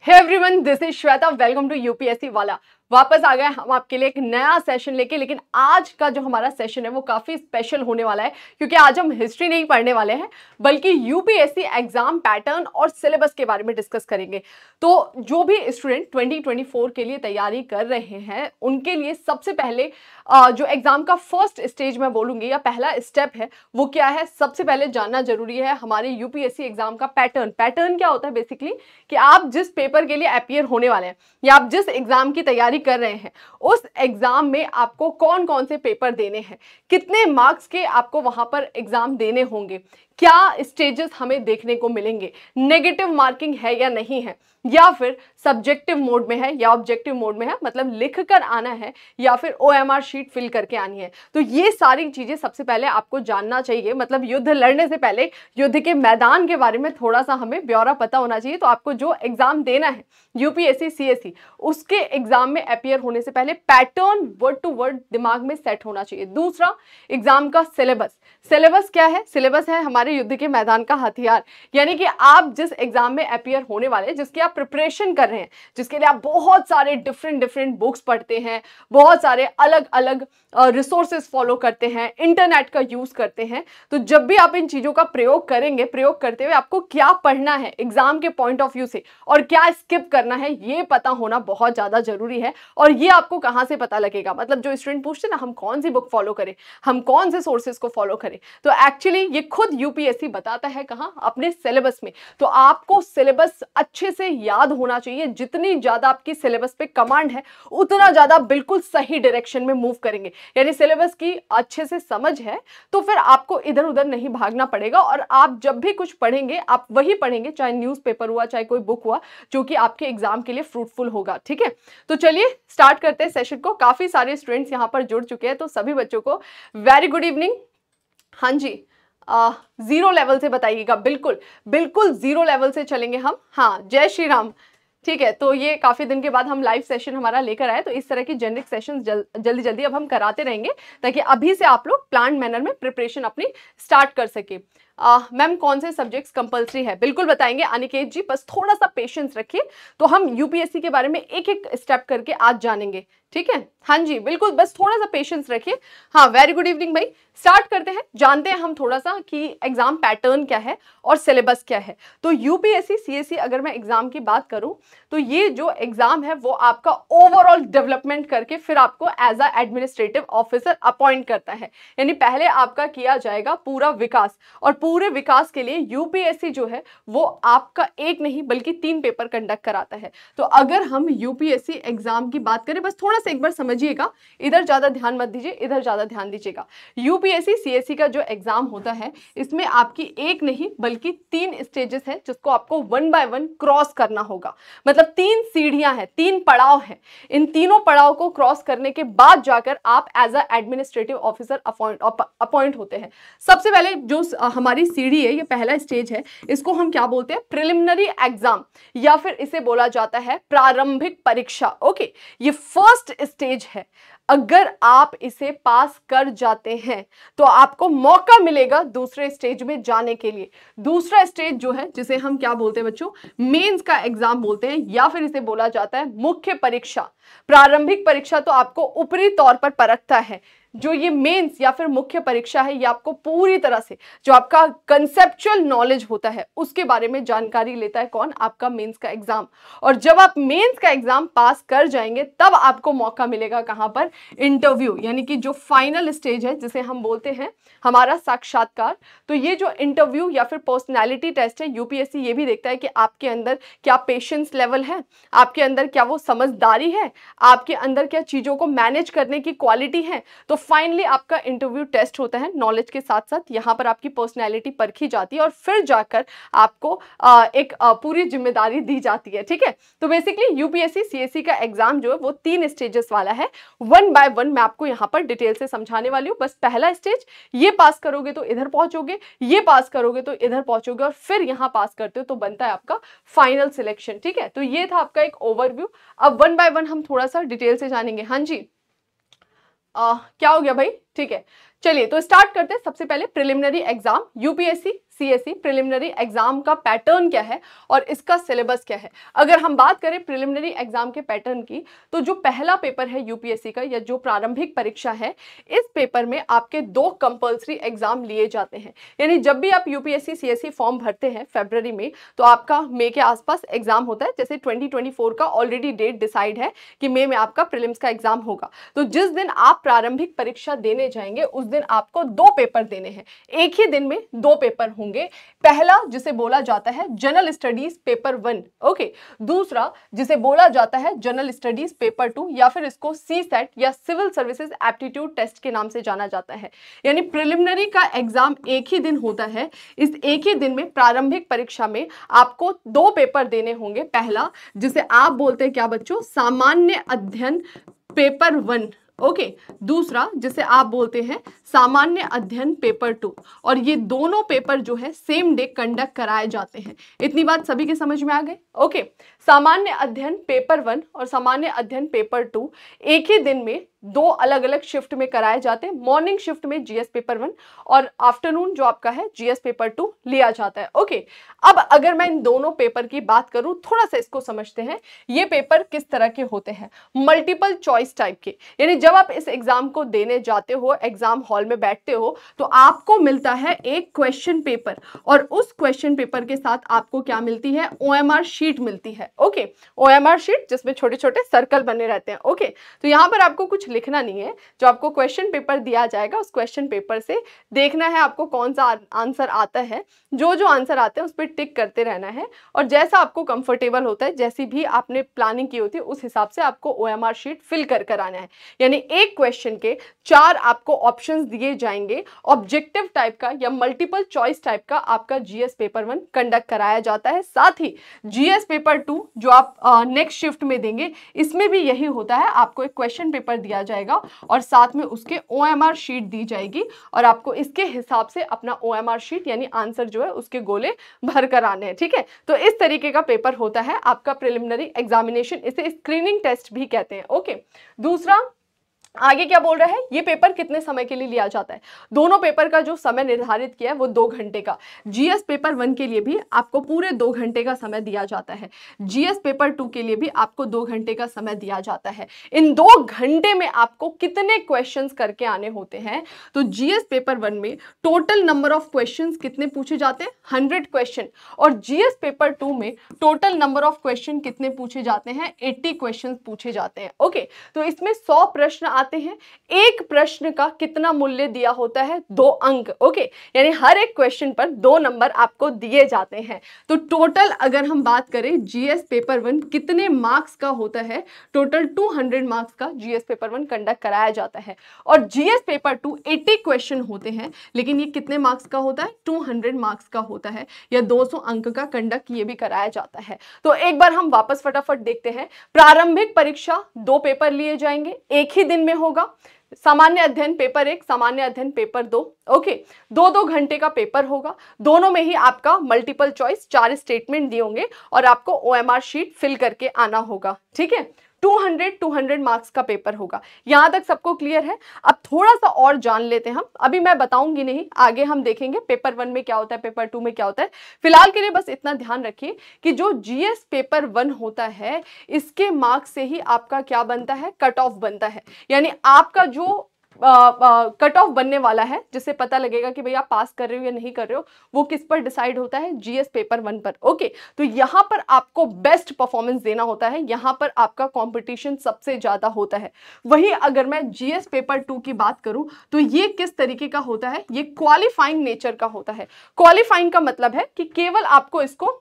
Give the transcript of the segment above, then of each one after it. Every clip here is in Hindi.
Hey everyone, this is Shweta. Welcome to UPSC Wala. वापस आ गए हम आपके लिए एक नया सेशन लेके लेकिन आज का जो हमारा सेशन है वो काफ़ी स्पेशल होने वाला है क्योंकि आज हम हिस्ट्री नहीं पढ़ने वाले हैं बल्कि यूपीएससी एग्जाम पैटर्न और सिलेबस के बारे में डिस्कस करेंगे तो जो भी स्टूडेंट 2024 के लिए तैयारी कर रहे हैं उनके लिए सबसे पहले जो एग्ज़ाम का फर्स्ट स्टेज मैं बोलूंगी या पहला स्टेप है वो क्या है सबसे पहले जानना जरूरी है हमारे यूपीएससी एग्ज़ाम का पैटर्न पैटर्न क्या होता है बेसिकली कि आप जिस पेपर के लिए अपियर होने वाले हैं या आप जिस एग्ज़ाम की तैयारी तैयारी कर रहे हैं उस एग्ज़ाम में आपको कौन कौन से पेपर देने हैं कितने मार्क्स के आपको वहां पर एग्ज़ाम देने होंगे क्या स्टेजेस हमें देखने को मिलेंगे नेगेटिव मार्किंग है या नहीं है या फिर सब्जेक्टिव मोड में है या ऑब्जेक्टिव मोड में है मतलब लिख कर आना है या फिर O M R sheet fill करके आनी है तो ये सारी चीज़ें सबसे पहले आपको जानना चाहिए मतलब युद्ध लड़ने से पहले युद्ध के मैदान के बारे में थोड़ा सा हमें ब्यौरा पता होना चाहिए तो आपको जो एग्ज़ाम देना है यूपीएससी सी उसके एग्ज़ाम में अपियर होने से पहले पैटर्न वर्ड टू वर्ड दिमाग में सेट होना चाहिए दूसरा एग्ज़ाम का सिलेबस सिलेबस क्या है सिलेबस है हमारे युद्ध के मैदान का हथियार यानी कि आप जिस एग्जाम में अपियर होने वाले हैं जिसकी आप प्रिपरेशन कर रहे हैं जिसके लिए आप बहुत सारे डिफरेंट डिफरेंट बुक्स पढ़ते हैं बहुत सारे अलग अलग रिसोर्सेज फॉलो करते हैं इंटरनेट का यूज़ करते हैं तो जब भी आप इन चीज़ों का प्रयोग करेंगे प्रयोग करते हुए आपको क्या पढ़ना है एग्जाम के पॉइंट ऑफ व्यू से और क्या स्किप करना है ये पता होना बहुत ज़्यादा ज़रूरी है और ये आपको कहाँ से पता लगेगा मतलब जो स्टूडेंट पूछते ना हम कौन सी बुक फॉलो करें हम कौन से सोर्सेज को फॉलो करें पे तो एक्चुअली ये खुद यूपीएससी बताता है कहाँ अपने सिलेबस में तो आपको सिलेबस अच्छे से याद होना चाहिए जितनी ज़्यादा आपकी सिलेबस पे कमांड है उतना ज़्यादा बिल्कुल सही डायरेक्शन में मूव करेंगे यानी सिलेबस की अच्छे से समझ है तो फिर आपको इधर उधर नहीं भागना पड़ेगा और आप जब भी कुछ पढ़ेंगे आप वही पढ़ेंगे चाहे न्यूज़पेपर हुआ चाहे कोई बुक हुआ जो कि आपके एग्जाम के लिए फ्रूटफुल होगा ठीक है तो चलिए स्टार्ट करते हैं सेशन को काफ़ी सारे स्टूडेंट्स यहाँ पर जुड़ चुके हैं तो सभी बच्चों को वेरी गुड इवनिंग हाँ जी ज़ीरो लेवल से बताइएगा बिल्कुल बिल्कुल ज़ीरो लेवल से चलेंगे हम हाँ जय श्री राम ठीक है तो ये काफ़ी दिन के बाद हम लाइव सेशन हमारा लेकर आए तो इस तरह की जेनरिक सेशन जल, जल्दी जल्दी अब हम कराते रहेंगे ताकि अभी से आप लोग प्लान मैनर में प्रिपरेशन अपनी स्टार्ट कर सके मैम कौन से सब्जेक्ट्स कंपलसरी है बिल्कुल बताएंगे अनिकेत जी बस थोड़ा सा पेशेंस रखिए तो हम यूपीएससी के बारे में एक एक स्टेप करके आज जानेंगे ठीक है हाँ जी बिल्कुल बस थोड़ा सा पेशेंस रखिए हाँ वेरी गुड इवनिंग भाई स्टार्ट करते हैं जानते हैं हम थोड़ा सा कि एग्जाम पैटर्न क्या है और सिलेबस क्या है तो यूपीएससी सीएससी e अगर मैं एग्जाम की बात करूं तो ये जो एग्जाम है वो आपका ओवरऑल डेवलपमेंट करके फिर आपको as a administrative officer appoint करता है यानी पहले आपका किया जाएगा पूरा विकास और पूरा पूरे विकास के लिए यूपीएससी जो है वो आपका एक नहीं बल्कि तीन पेपर कंडक्ट कराता है तो अगर हम यूपीएससी एग्जाम की बात करें बस थोड़ा सा एक बार समझिएगा इधर ज़्यादा ध्यान मत दीजिए इधर ज़्यादा ध्यान दीजिएगा यूपीएससी सीएससी e का जो एग्ज़ाम होता है इसमें आपकी एक नहीं बल्कि तीन स्टेजेस हैं जिसको आपको वन बाय वन क्रॉस करना होगा मतलब तीन सीढ़ियाँ हैं तीन पड़ाव हैं इन तीनों पड़ाव को क्रॉस करने के बाद जाकर आप as a administrative officer appoint होते हैं सबसे पहले जो हमारे हमारी सीढ़ी है ये पहला स्टेज है इसको हम क्या बोलते हैं प्रिलिमिनरी एग्जाम या फिर इसे बोला जाता है प्रारंभिक परीक्षा ओके ये फर्स्ट स्टेज है अगर आप इसे पास कर जाते हैं तो आपको मौका मिलेगा दूसरे स्टेज में जाने के लिए दूसरा स्टेज जो है जिसे हम क्या बोलते हैं बच्चों मेंस का एग्जाम बोलते हैं या फिर इसे बोला जाता है मुख्य परीक्षा प्रारंभिक परीक्षा तो आपको ऊपरी तौर पर परखता है जो ये मेंस या फिर मुख्य परीक्षा है ये आपको पूरी तरह से जो आपका कंसेप्चुअल नॉलेज होता है उसके बारे में जानकारी लेता है कौन आपका मेंस का एग्जाम और जब आप मेंस का एग्जाम पास कर जाएंगे तब आपको मौका मिलेगा कहाँ पर इंटरव्यू यानी कि जो फाइनल स्टेज है जिसे हम बोलते हैं हमारा साक्षात्कार तो ये जो इंटरव्यू या फिर पर्सनैलिटी टेस्ट है यूपीएससी ये भी देखता है कि आपके अंदर क्या पेशेंस लेवल है आपके अंदर क्या वो समझदारी है आपके अंदर क्या चीज़ों को मैनेज करने की क्वालिटी है तो फाइनली आपका इंटरव्यू टेस्ट होता है नॉलेज के साथ साथ यहाँ पर आपकी पर्सनैलिटी परखी जाती है और फिर जाकर आपको आ, एक आ, पूरी जिम्मेदारी दी जाती है ठीक है तो बेसिकली यूपीएससी सीएससी का एग्जाम जो है वो तीन स्टेजेस वाला है वन बाय वन मैं आपको यहाँ पर डिटेल से समझाने वाली हूँ बस पहला स्टेज ये पास करोगे तो इधर पहुंचोगे ये पास करोगे तो इधर पहुंचोगे और फिर यहाँ पास करते हो तो बनता है आपका फाइनल सिलेक्शन ठीक है तो ये था आपका एक ओवरव्यू अब वन बाय वन हम थोड़ा सा डिटेल से जानेंगे हाँ जी आ, क्या हो गया भाई ठीक है चलिए तो स्टार्ट करते हैं सबसे पहले preliminary exam UPSC CSC preliminary exam का पैटर्न क्या है और इसका सिलेबस क्या है अगर हम बात करें प्रिलिमिनरी एग्जाम के पैटर्न की तो जो पहला पेपर है यूपीएससी का या जो प्रारंभिक परीक्षा है इस पेपर में आपके दो कंपलसरी एग्जाम लिए जाते हैं यानी जब भी आप यूपीएससी सीएससी फॉर्म भरते हैं फेबररी में तो आपका मे के आसपास एग्जाम होता है जैसे ट्वेंटी का ऑलरेडी डेट डिसाइड है कि मे में आपका प्रिलिम्स का एग्जाम होगा तो जिस दिन आप प्रारंभिक परीक्षा देने जाएंगे उस दिन आपको दो पेपर देने हैं एक ही दिन में दो पेपर होंगे पहला जिसे बोला जाता है general studies paper one okay दूसरा जिसे बोला जाता है जनरल स्टडीज पेपर टू या फिर इसको सी सेट या सिविल सर्विसेज एप्टीट्यूड टेस्ट के नाम से जाना जाता है यानी प्रिलिमिनरी का एग्जाम एक ही दिन होता है इस एक ही दिन में प्रारंभिक परीक्षा में आपको दो पेपर देने होंगे पहला जिसे आप बोलते हैं क्या बच्चों सामान्य अध्ययन पेपर वन ओके okay, दूसरा जिसे आप बोलते हैं सामान्य अध्ययन पेपर टू और ये दोनों पेपर जो है सेम डे कंडक्ट कराए जाते हैं इतनी बात सभी के समझ में आ गए ओके okay, सामान्य अध्ययन पेपर वन और सामान्य अध्ययन पेपर टू एक ही दिन में दो अलग अलग शिफ्ट में कराए जाते हैं मॉर्निंग शिफ्ट में जीएस पेपर वन और आफ्टरनून जो आपका है जीएस पेपर टू लिया जाता है ओके अब अगर मैं इन दोनों पेपर की बात करूं थोड़ा सा इसको समझते हैं ये पेपर किस तरह के होते हैं मल्टीपल चॉइस टाइप के यानी जब आप इस एग्जाम को देने जाते हो एग्जाम हॉल में बैठते हो तो आपको मिलता है एक क्वेश्चन पेपर और उस क्वेश्चन पेपर के साथ आपको क्या मिलती है ओ शीट मिलती है ओके ओ शीट जिसमें छोटे छोटे सर्कल बने रहते हैं ओके तो यहां पर आपको कुछ कुछ लिखना नहीं है जो आपको क्वेश्चन पेपर दिया जाएगा उस क्वेश्चन पेपर से देखना है आपको कौन सा आंसर आता है जो जो आंसर आते हैं उस पर टिक करते रहना है और जैसा आपको कंफर्टेबल होता है जैसी भी आपने प्लानिंग की होती है उस हिसाब से आपको ओ शीट फिल कर कर आना है यानी एक क्वेश्चन के चार आपको ऑप्शन दिए जाएंगे ऑब्जेक्टिव टाइप का या मल्टीपल चॉइस टाइप का आपका जीएस पेपर वन कंडक्ट कराया जाता है साथ ही जीएस पेपर टू जो आप नेक्स्ट शिफ्ट में देंगे इसमें भी यही होता है आपको एक क्वेश्चन पेपर दिया दिया जाएगा और साथ में उसके ओ शीट दी जाएगी और आपको इसके हिसाब से अपना ओ शीट यानी आंसर जो है उसके गोले भर कर आने हैं ठीक है तो इस तरीके का पेपर होता है आपका प्रिलिमिनरी एग्जामिनेशन इसे स्क्रीनिंग टेस्ट भी कहते हैं ओके दूसरा आगे क्या बोल रहा है ये पेपर कितने समय के लिए लिया जाता है दोनों पेपर का जो समय निर्धारित किया है वो दो घंटे का जीएस पेपर वन के लिए भी आपको पूरे दो घंटे का समय दिया जाता है जीएस पेपर टू के लिए भी आपको दो घंटे का समय दिया जाता है इन दो घंटे में आपको कितने क्वेश्चन करके आने होते हैं तो जीएस पेपर वन में टोटल नंबर ऑफ क्वेश्चन कितने पूछे जाते हैं हंड्रेड क्वेश्चन और जीएस पेपर टू में टोटल नंबर ऑफ क्वेश्चन कितने पूछे जाते हैं एट्टी क्वेश्चन पूछे जाते हैं ओके तो इसमें सौ प्रश्न आते हैं एक प्रश्न का कितना मूल्य दिया होता है दो अंक ओके यानी हर एक क्वेश्चन पर दो नंबर आपको दिए जाते हैं तो टोटल अगर हम बात करें जीएस पेपर वन कितने मार्क्स का होता है टोटल 200 मार्क्स का जीएस पेपर वन कंडक्ट कराया जाता है और जीएस पेपर टू 80 क्वेश्चन होते हैं लेकिन ये कितने मार्क्स का होता है टू मार्क्स का होता है या दो अंक का कंडक्ट ये भी कराया जाता है तो एक बार हम वापस फटाफट देखते हैं प्रारंभिक परीक्षा दो पेपर लिए जाएंगे एक ही दिन में होगा सामान्य अध्ययन पेपर एक सामान्य अध्ययन पेपर दो ओके दो दो घंटे का पेपर होगा दोनों में ही आपका मल्टीपल चॉइस चार स्टेटमेंट दिए होंगे और आपको ओएमआर शीट फिल करके आना होगा ठीक है 200 200 मार्क्स का पेपर होगा यहाँ तक सबको क्लियर है अब थोड़ा सा और जान लेते हैं हम अभी मैं बताऊंगी नहीं आगे हम देखेंगे पेपर वन में क्या होता है पेपर टू में क्या होता है फिलहाल के लिए बस इतना ध्यान रखिए कि जो जीएस पेपर वन होता है इसके मार्क्स से ही आपका क्या बनता है कट ऑफ बनता है यानी आपका जो कट ऑफ बनने वाला है जिससे पता लगेगा कि भाई आप पास कर रहे हो या नहीं कर रहे हो वो किस पर डिसाइड होता है जीएस पेपर वन पर ओके तो यहाँ पर आपको बेस्ट परफॉर्मेंस देना होता है यहाँ पर आपका कॉम्पिटिशन सबसे ज़्यादा होता है वही अगर मैं जीएस पेपर टू की बात करूँ तो ये किस तरीके का होता है ये क्वालिफाइंग नेचर का होता है क्वालिफाइंग का मतलब है कि केवल आपको इसको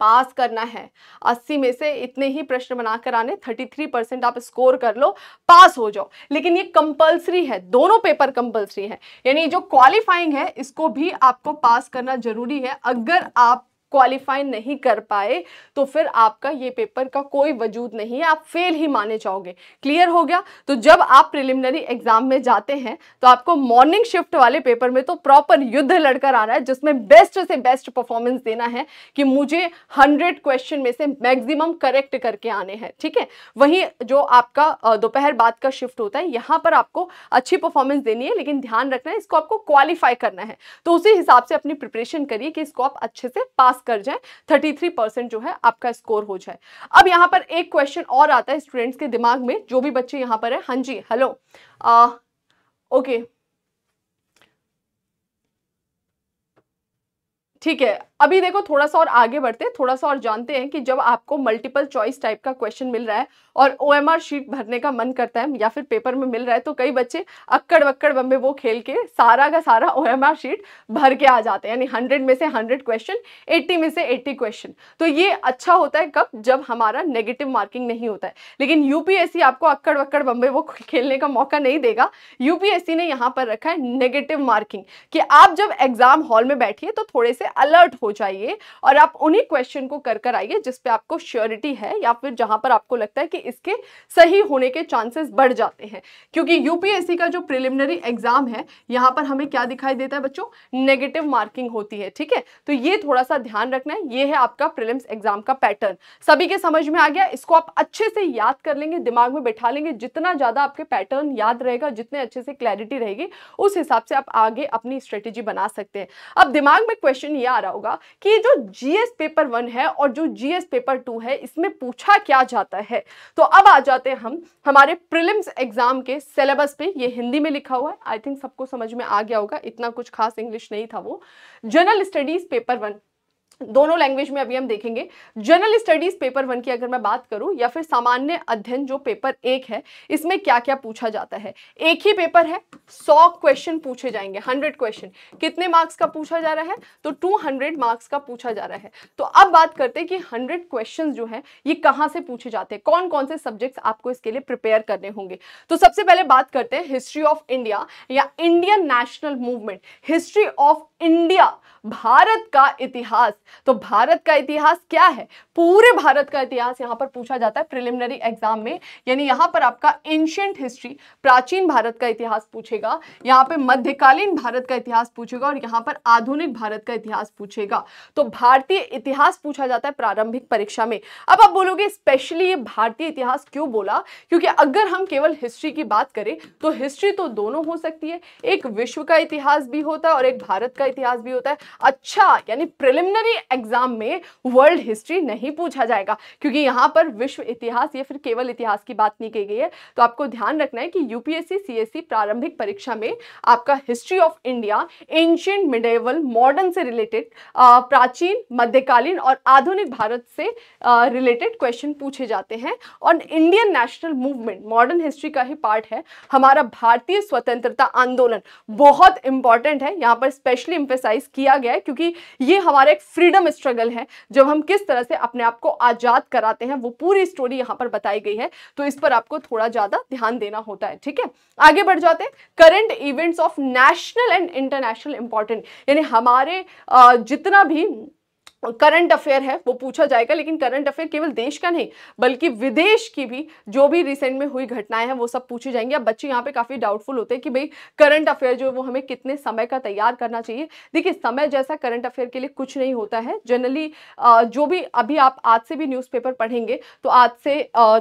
पास करना है अस्सी में से इतने ही प्रश्न बनाकर आने थर्टी थ्री परसेंट आप स्कोर कर लो पास हो जाओ लेकिन ये कंपलसरी है दोनों पेपर कंपलसरी है यानी जो क्वालिफाइंग है इसको भी आपको पास करना जरूरी है अगर आप क्वालिफाई नहीं कर पाए तो फिर आपका ये पेपर का कोई वजूद नहीं है आप फेल ही माने जाओगे क्लियर हो गया तो जब आप प्रिलिमिनरी एग्जाम में जाते हैं तो आपको मॉर्निंग शिफ्ट वाले पेपर में तो प्रॉपर युद्ध लड़कर आना है जिसमें बेस्ट से बेस्ट परफॉर्मेंस देना है कि मुझे हंड्रेड क्वेश्चन में से मैक्सिमम करेक्ट करके आने हैं ठीक है वहीं जो आपका दोपहर बाद का शिफ्ट होता है यहाँ पर आपको अच्छी परफॉर्मेंस देनी है लेकिन ध्यान रखना है इसको आपको क्वालिफाई करना है तो उसी हिसाब से अपनी प्रिपरेशन करिए कि इसको आप अच्छे से पास पास कर जाए 33 परसेंट जो है आपका स्कोर हो जाए अब यहाँ पर एक क्वेश्चन और आता है स्टूडेंट्स के दिमाग में जो भी बच्चे यहाँ पर है हाँ जी हेलो ओके ठीक है अभी देखो थोड़ा सा और आगे बढ़ते हैं थोड़ा सा और जानते हैं कि जब आपको मल्टीपल चॉइस टाइप का क्वेश्चन मिल रहा है और ओ शीट भरने का मन करता है या फिर पेपर में मिल रहा है तो कई बच्चे अक्कड़ वक्कड़ बम्बे वो खेल के सारा का सारा ओ शीट भर के आ जाते हैं यानी हंड्रेड में से हंड्रेड क्वेश्चन एट्टी में से एट्टी क्वेश्चन तो ये अच्छा होता है कब जब हमारा नेगेटिव मार्किंग नहीं होता है लेकिन यूपीएससी आपको अक्कड़ वक्कड़ बम्बे वो खेलने का मौका नहीं देगा यूपीएससी ने यहाँ पर रखा है नेगेटिव मार्किंग कि आप जब एग्जाम हॉल में बैठिए तो थोड़े से अलर्ट हो हो जाइए और आप उन्हीं क्वेश्चन को कर कर आइए जिस पे आपको श्योरिटी है या फिर जहां पर आपको लगता है कि इसके सही होने के चांसेस बढ़ जाते हैं क्योंकि यूपीएससी का जो प्रिलिमिनरी एग्जाम है यहां पर हमें क्या दिखाई देता है बच्चों नेगेटिव मार्किंग होती है ठीक है तो ये थोड़ा सा ध्यान रखना है ये है आपका प्रिलिम्स एग्जाम का पैटर्न सभी के समझ में आ गया इसको आप अच्छे से याद कर लेंगे दिमाग में बैठा लेंगे जितना ज़्यादा आपके पैटर्न याद रहेगा जितने अच्छे से क्लैरिटी रहेगी उस हिसाब से आप आगे अपनी स्ट्रेटेजी बना सकते हैं अब दिमाग में क्वेश्चन ये आ रहा होगा कि जो जीएस पेपर वन है और जो जीएस पेपर टू है इसमें पूछा क्या जाता है तो अब आ जाते हैं हम हमारे प्रिलिम्स एग्जाम के सिलेबस पे ये हिंदी में लिखा हुआ है आई थिंक सबको समझ में आ गया होगा इतना कुछ खास इंग्लिश नहीं था वो जनरल स्टडीज पेपर वन दोनों लैंग्वेज में अभी हम देखेंगे जनरल स्टडीज़ पेपर वन की अगर मैं बात करूं या फिर सामान्य अध्ययन जो पेपर एक है इसमें क्या क्या पूछा जाता है एक ही पेपर है सौ क्वेश्चन पूछे जाएंगे हंड्रेड क्वेश्चन कितने मार्क्स का पूछा जा रहा है तो टू हंड्रेड मार्क्स का पूछा जा रहा है तो अब बात करते हैं कि हंड्रेड क्वेश्चन जो है ये कहाँ से पूछे जाते हैं कौन कौन से सब्जेक्ट्स आपको इसके लिए प्रिपेयर करने होंगे तो सबसे पहले बात करते हैं हिस्ट्री ऑफ इंडिया या Indian national movement history of India भारत का इतिहास तो भारत का इतिहास क्या है पूरे भारत का इतिहास यहाँ पर पूछा जाता है प्रिलिमिनरी एग्जाम में यानी यहाँ पर आपका एंशियंट हिस्ट्री प्राचीन भारत का इतिहास पूछेगा यहाँ पे मध्यकालीन भारत का इतिहास पूछेगा और यहाँ पर आधुनिक भारत का इतिहास पूछेगा तो भारतीय इतिहास पूछा जाता है प्रारंभिक परीक्षा में अब आप बोलोगे स्पेशली ये भारतीय इतिहास क्यों बोला क्योंकि अगर हम केवल हिस्ट्री की बात करें तो हिस्ट्री तो दोनों हो सकती है एक विश्व का इतिहास भी होता है और एक भारत का इतिहास भी होता है अच्छा यानी प्रिलिमिनरी एग्जाम में वर्ल्ड हिस्ट्री नहीं नहीं पूछा जाएगा क्योंकि यहाँ पर विश्व इतिहास या फिर केवल इतिहास की बात नहीं की गई है तो आपको ध्यान रखना है कि यूपीएससी सीएससी e प्रारंभिक परीक्षा में आपका history of India ancient medieval modern से रिलेटेड प्राचीन मध्यकालीन और आधुनिक भारत से रिलेटेड क्वेश्चन पूछे जाते हैं और Indian national movement modern history का ही पार्ट है हमारा भारतीय स्वतंत्रता आंदोलन बहुत इंपॉर्टेंट है यहाँ पर स्पेशली एम्फेसाइज किया गया है क्योंकि ये हमारा एक फ्रीडम स्ट्रगल है जब हम किस तरह से अपने अपने आप को आज़ाद कराते हैं वो पूरी स्टोरी यहाँ पर बताई गई है तो इस पर आपको थोड़ा ज़्यादा ध्यान देना होता है ठीक है आगे बढ़ जाते हैं current events of national and international important यानी हमारे जितना भी करंट अफेयर है वो पूछा जाएगा लेकिन करंट अफेयर केवल देश का नहीं बल्कि विदेश की भी जो भी रिसेंट में हुई घटनाएं हैं वो सब पूछी जाएंगी अब बच्चे यहाँ पे काफ़ी डाउटफुल होते हैं कि भाई करंट अफेयर जो है वो हमें कितने समय का तैयार करना चाहिए देखिए समय जैसा करंट अफेयर के लिए कुछ नहीं होता है जनरली जो भी अभी आप आज से भी न्यूज़पेपर पढ़ेंगे तो आज से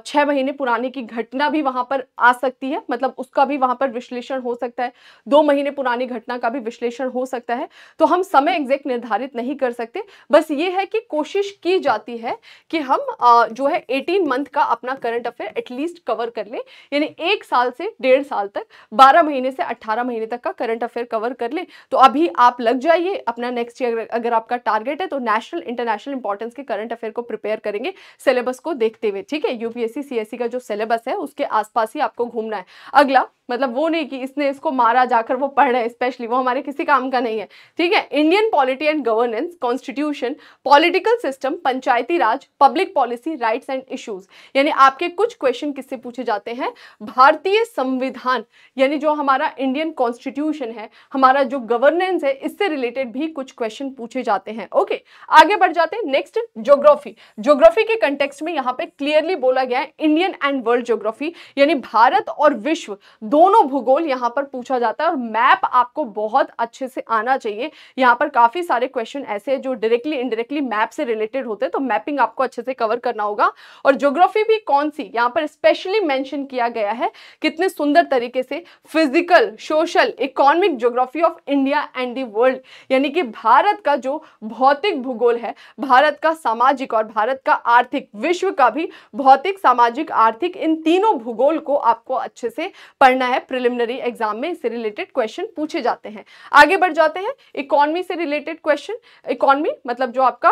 छः महीने पुराने की घटना भी वहाँ पर आ सकती है मतलब उसका भी वहाँ पर विश्लेषण हो सकता है दो महीने पुरानी घटना का भी विश्लेषण हो सकता है तो हम समय एग्जैक्ट निर्धारित नहीं कर सकते बस ये है कि कोशिश की जाती है कि हम आ, जो है एटीन मंथ का अपना करंट अफेयर एटलीस्ट कवर कर लें यानी एक साल से डेढ़ साल तक बारह महीने से अट्ठारह महीने तक का करंट अफेयर कवर कर लें तो अभी आप लग जाइए अपना नेक्स्ट ईयर अगर आपका टारगेट है तो नेशनल इंटरनेशनल इंपॉर्टेंस के करंट अफेयर को प्रिपेयर करेंगे सिलेबस को देखते हुए ठीक है यूपीएससी सीएससी का जो सिलेबस है उसके आसपास ही आपको घूमना है अगला मतलब वो नहीं कि इसने इसको मारा जाकर वो पढ़ रहे स्पेशली वो हमारे किसी काम का नहीं है ठीक है Indian polity and governance constitution political system Panchayati Raj public policy rights and issues यानी आपके कुछ क्वेश्चन किससे पूछे जाते हैं भारतीय संविधान यानी जो हमारा इंडियन कॉन्स्टिट्यूशन है हमारा जो गवर्नेंस है इससे रिलेटेड भी कुछ क्वेश्चन पूछे जाते हैं ओके आगे बढ़ जाते हैं नेक्स्ट ज्योग्राफी ज्योग्राफी के कंटेक्स में यहाँ पे क्लियरली बोला गया है इंडियन एंड वर्ल्ड ज्योग्राफी यानी भारत और विश्व दोनों भूगोल यहाँ पर पूछा जाता है और मैप आपको बहुत अच्छे से आना चाहिए यहाँ पर काफी सारे क्वेश्चन ऐसे हैं जो डायरेक्टली इनडायरेक्टली मैप से रिलेटेड होते हैं तो मैपिंग आपको अच्छे से कवर करना होगा और ज्योग्राफी भी कौन सी यहाँ पर स्पेशली मैंशन किया गया है कितने सुंदर तरीके से physical social economic geography of India and the world यानी कि भारत का जो भौतिक भूगोल है भारत का सामाजिक और भारत का आर्थिक विश्व का भी भौतिक सामाजिक आर्थिक इन तीनों भूगोल को आपको अच्छे से पढ़ना है प्रिलिमिनरी एग्जाम में इससे रिलेटेड क्वेश्चन पूछे जाते हैं आगे बढ़ जाते हैं इकोनॉमी से रिलेटेड क्वेश्चन इकोनॉमी मतलब जो आपका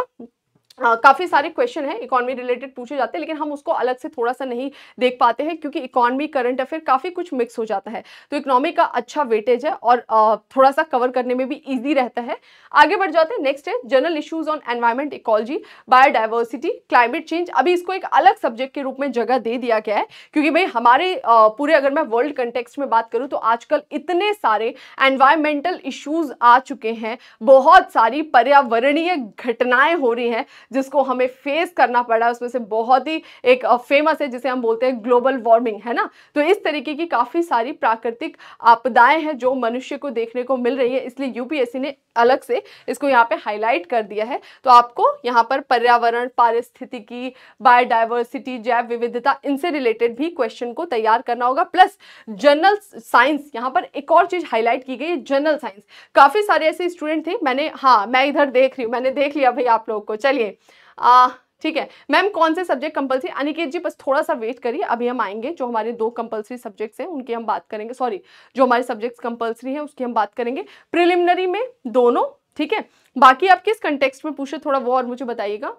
Uh, काफ़ी सारे क्वेश्चन हैं इकोनॉमी रिलेटेड पूछे जाते हैं लेकिन हम उसको अलग से थोड़ा सा नहीं देख पाते हैं क्योंकि इकोनॉमी करंट अफेयर काफ़ी कुछ मिक्स हो जाता है तो इकोनॉमी का अच्छा वेटेज है और uh, थोड़ा सा कवर करने में भी ईजी रहता है आगे बढ़ जाते हैं नेक्स्ट है general issues on environment ecology biodiversity climate change अभी इसको एक अलग सब्जेक्ट के रूप में जगह दे दिया गया है क्योंकि भाई हमारे uh, पूरे अगर मैं वर्ल्ड कंटेक्सट में बात करूँ तो आजकल इतने सारे एनवायरमेंटल इशूज़ आ चुके हैं बहुत सारी पर्यावरणीय घटनाएँ हो रही हैं जिसको हमें फेस करना पड़ा उसमें से बहुत ही एक फेमस है जिसे हम बोलते हैं ग्लोबल वार्मिंग है ना तो इस तरीके की काफ़ी सारी प्राकृतिक आपदाएं हैं जो मनुष्य को देखने को मिल रही है इसलिए यूपीएससी ने अलग से इसको यहाँ पे हाईलाइट कर दिया है तो आपको यहाँ पर पर्यावरण पारिस्थितिकी बायोडाइवर्सिटी जैव विविधता इनसे रिलेटेड भी क्वेश्चन को तैयार करना होगा प्लस जनरल साइंस यहाँ पर एक और चीज़ हाईलाइट की गई है जनरल साइंस काफ़ी सारे ऐसे स्टूडेंट थे मैंने हाँ मैं इधर देख रही हूँ मैंने देख लिया भाई आप लोगों को चलिए ठीक है मैम कौन से सब्जेक्ट कंपलसरी अनिकेत जी बस थोड़ा सा वेट करिए अभी हम आएंगे जो हमारे दो कंपलसरी सब्जेक्ट्स हैं उनकी हम बात करेंगे सॉरी जो हमारे सब्जेक्ट्स कंपलसरी हैं उसकी हम बात करेंगे प्रिलिमिनरी में दोनों ठीक है बाकी आप किस कंटेक्स्ट में पूछे थोड़ा वो और मुझे बताइएगा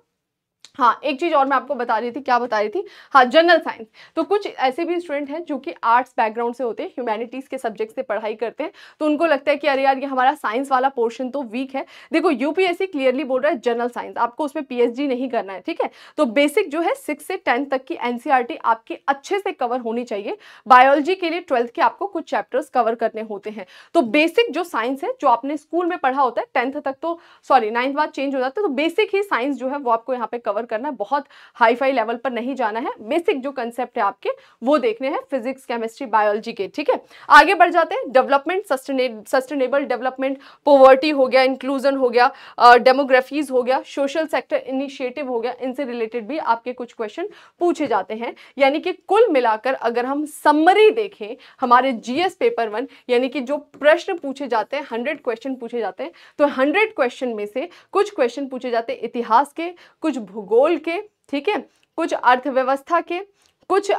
हाँ एक चीज़ और मैं आपको बता रही थी क्या बता रही थी हाँ जनरल साइंस तो कुछ ऐसे भी स्टूडेंट हैं जो कि आर्ट्स बैकग्राउंड से होते हैं ह्यूमैनिटीज़ के सब्जेक्ट से पढ़ाई करते हैं तो उनको लगता है कि अरे यार ये हमारा साइंस वाला पोर्शन तो वीक है देखो यूपीएससी क्लियरली बोल रहा है जनरल साइंस आपको उसमें पी नहीं करना है ठीक है तो बेसिक जो है सिक्स से टेंथ तक की एन e आपकी अच्छे से कवर होनी चाहिए बायोलॉजी के लिए ट्वेल्थ के आपको कुछ चैप्टर्स कवर करने होते हैं तो बेसिक जो साइंस है जो आपने स्कूल में पढ़ा होता है टेंथ तक तो सॉरी नाइन्थ बाद चेंज हो जाता है तो बेसिक ही साइंस जो है वो आपको यहाँ पे कवर कवर करना है बहुत हाई फाई लेवल पर नहीं जाना है बेसिक जो कंसेप्ट है आपके वो देखने हैं फिजिक्स केमिस्ट्री बायोलॉजी के ठीक है आगे बढ़ जाते हैं डेवलपमेंट सस्टेनेबल डेवलपमेंट पोवर्टी हो गया इंक्लूजन हो गया डेमोग्राफीज हो गया सोशल सेक्टर इनिशिएटिव हो गया इनसे रिलेटेड भी आपके कुछ क्वेश्चन पूछे जाते हैं यानी कि कुल मिलाकर अगर हम समरी देखें हमारे जीएस पेपर वन यानी कि जो प्रश्न पूछे जाते हैं हंड्रेड क्वेश्चन पूछे जाते हैं तो हंड्रेड क्वेश्चन में से कुछ क्वेश्चन पूछे जाते हैं इतिहास के कुछ भूगोल के ठीक है कुछ अर्थव्यवस्था के कुछ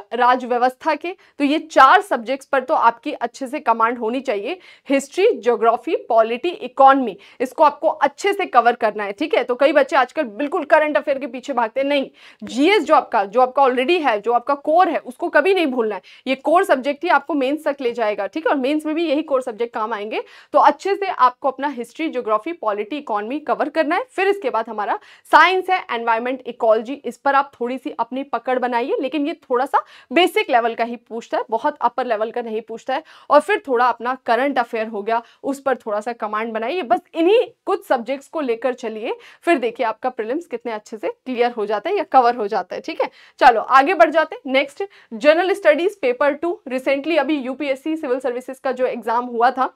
व्यवस्था के तो ये चार सब्जेक्ट्स पर तो आपकी अच्छे से कमांड होनी चाहिए हिस्ट्री ज्योग्राफी पॉलिटी इकोनॉमी इसको आपको अच्छे से कवर करना है ठीक है तो कई बच्चे आजकल बिल्कुल करंट अफेयर के पीछे भागते हैं नहीं जीएस जो आपका जो आपका ऑलरेडी है जो आपका कोर है उसको कभी नहीं भूलना है ये कोर सब्जेक्ट ही आपको मेन्स तक ले जाएगा ठीक है और मेन्स में भी यही कोर सब्जेक्ट काम आएंगे तो अच्छे से आपको अपना history geography polity economy cover करना है फिर इसके बाद हमारा साइंस है एनवायरमेंट इकोलॉजी इस पर आप थोड़ी सी अपनी पकड़ बनाइए लेकिन ये थोड़ा थोड़ा सा बेसिक लेवल का ही पूछता है बहुत अपर लेवल का नहीं पूछता है और फिर थोड़ा अपना करंट अफेयर हो गया उस पर थोड़ा सा कमांड बनाइए बस इन्हीं कुछ सब्जेक्ट्स को लेकर चलिए फिर देखिए आपका प्रिलिम्स कितने अच्छे से क्लियर हो जाता है या कवर हो जाता है ठीक है चलो आगे बढ़ जाते हैं next general studies paper two recently अभी यूपीएससी सिविल सर्विसेज का जो एग्जाम हुआ था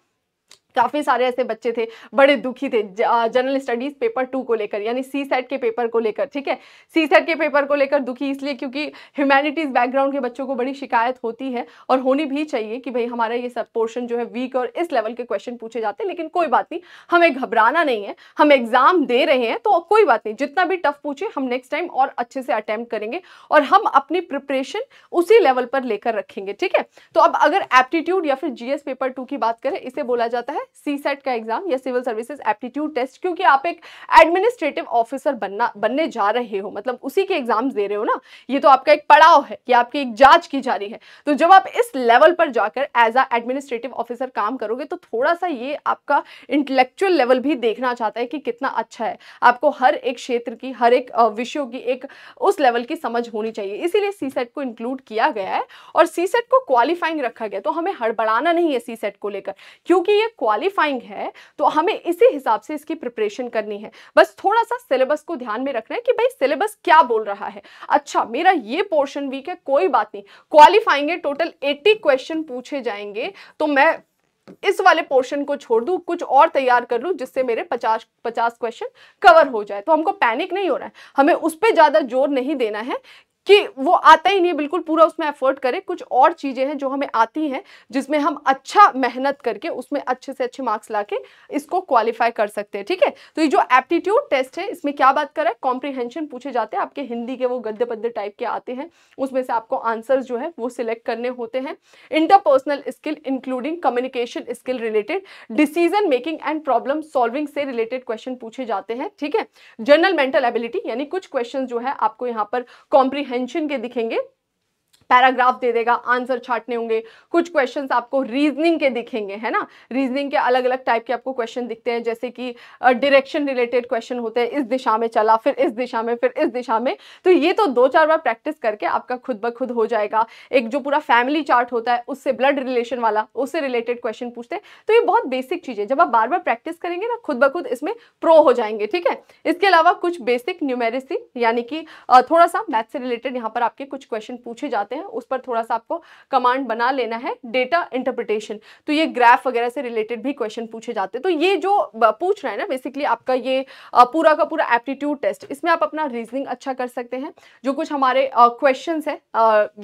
काफ़ी सारे ऐसे बच्चे थे बड़े दुखी थे जनरल स्टडीज़ पेपर टू को लेकर यानी सी सेट के पेपर को लेकर ठीक है सी सेट के पेपर को लेकर दुखी इसलिए क्योंकि ह्यूमैनिटीज़ बैकग्राउंड के बच्चों को बड़ी शिकायत होती है और होनी भी चाहिए कि भाई हमारा ये सब पोर्शन जो है वीक और इस लेवल के क्वेश्चन पूछे जाते हैं लेकिन कोई बात नहीं हमें घबराना नहीं है हम एग्ज़ाम दे रहे हैं तो कोई बात नहीं जितना भी टफ पूछे हम नेक्स्ट टाइम और अच्छे से अटैम्प्ट करेंगे और हम अपनी प्रिपरेशन उसी लेवल पर लेकर रखेंगे ठीक है तो अब अगर एप्टीट्यूड या फिर जीएस पेपर टू की बात करें इसे बोला जाता है है सी सेट e का एग्जाम या सिविल सर्विसेज एप्टीट्यूड टेस्ट क्योंकि आप एक एडमिनिस्ट्रेटिव ऑफिसर बनना बनने जा रहे हो मतलब उसी के एग्जाम्स दे रहे हो ना ये तो आपका एक पड़ाव है कि आपकी एक जांच की जा रही है तो जब आप इस लेवल पर जाकर एज अ एडमिनिस्ट्रेटिव ऑफिसर काम करोगे तो थोड़ा सा ये आपका इंटेलेक्चुअल लेवल भी देखना चाहता है कि कितना अच्छा है आपको हर एक क्षेत्र की हर एक विषयों की एक उस लेवल की समझ होनी चाहिए इसीलिए सी सेट e को इंक्लूड किया गया है और सी सेट e को क्वालिफाइंग रखा गया तो हमें हड़बड़ाना नहीं है सी सेट को लेकर क्योंकि ये क्वालिफाइंग है तो हमें इसी हिसाब से इसकी प्रिपरेशन करनी है बस थोड़ा सा सिलेबस को ध्यान में रखना है कि भाई सिलेबस क्या बोल रहा है अच्छा मेरा ये पोर्शन वीक है कोई बात नहीं क्वालिफाइंग है टोटल 80 क्वेश्चन पूछे जाएंगे तो मैं इस वाले पोर्शन को छोड़ दूँ कुछ और तैयार कर लूँ जिससे मेरे पचास पचास क्वेश्चन कवर हो जाए तो हमको पैनिक नहीं हो रहा है हमें उस पर ज़्यादा जोर नहीं देना है कि वो आता ही नहीं बिल्कुल पूरा उसमें एफर्ट करें कुछ और चीज़ें हैं जो हमें आती हैं जिसमें हम अच्छा मेहनत करके उसमें अच्छे से अच्छे मार्क्स ला के इसको क्वालिफाई कर सकते हैं ठीक है तो ये जो एप्टीट्यूड टेस्ट है इसमें क्या बात करा है कॉम्प्रीहेंशन पूछे जाते हैं आपके हिंदी के वो गद्दे पद्य टाइप के आते हैं उसमें से आपको आंसर जो है वो सिलेक्ट करने होते हैं interpersonal skill including communication skill related decision making and problem solving से रिलेटेड क्वेश्चन पूछे जाते हैं ठीक है जनरल मेंटल एबिलिटी यानी कुछ क्वेश्चन जो है आपको यहाँ पर कॉम्प्रीहें रिप्रहेंशन के दिखेंगे पैराग्राफ दे देगा आंसर छाटने होंगे कुछ क्वेश्चन आपको रीजनिंग के दिखेंगे है ना रीजनिंग के अलग अलग टाइप के आपको क्वेश्चन दिखते हैं जैसे कि डिरेक्शन रिलेटेड क्वेश्चन होते हैं इस दिशा में चला फिर इस दिशा में फिर इस दिशा में तो ये तो दो चार बार प्रैक्टिस करके आपका खुद ब खुद हो जाएगा एक जो पूरा फैमिली चार्ट होता है उससे ब्लड रिलेशन वाला उससे रिलेटेड क्वेश्चन पूछते हैं तो ये बहुत बेसिक चीज़ है जब आप बार बार प्रैक्टिस करेंगे ना खुद ब खुद इसमें प्रो हो जाएंगे ठीक है इसके अलावा कुछ बेसिक न्यूमेरिसी यानी कि थोड़ा सा मैथ से रिलेटेड यहाँ पर आपके कुछ क्वेश्चन पूछे जाते हैं हैं उस पर थोड़ा सा आपको कमांड बना लेना है डेटा इंटरप्रिटेशन तो ये ग्राफ वगैरह से रिलेटेड भी क्वेश्चन पूछे जाते हैं तो ये जो पूछ रहा है ना बेसिकली आपका ये पूरा का पूरा एप्टीट्यूड टेस्ट इसमें आप अपना रीजनिंग अच्छा कर सकते हैं जो कुछ हमारे क्वेश्चन है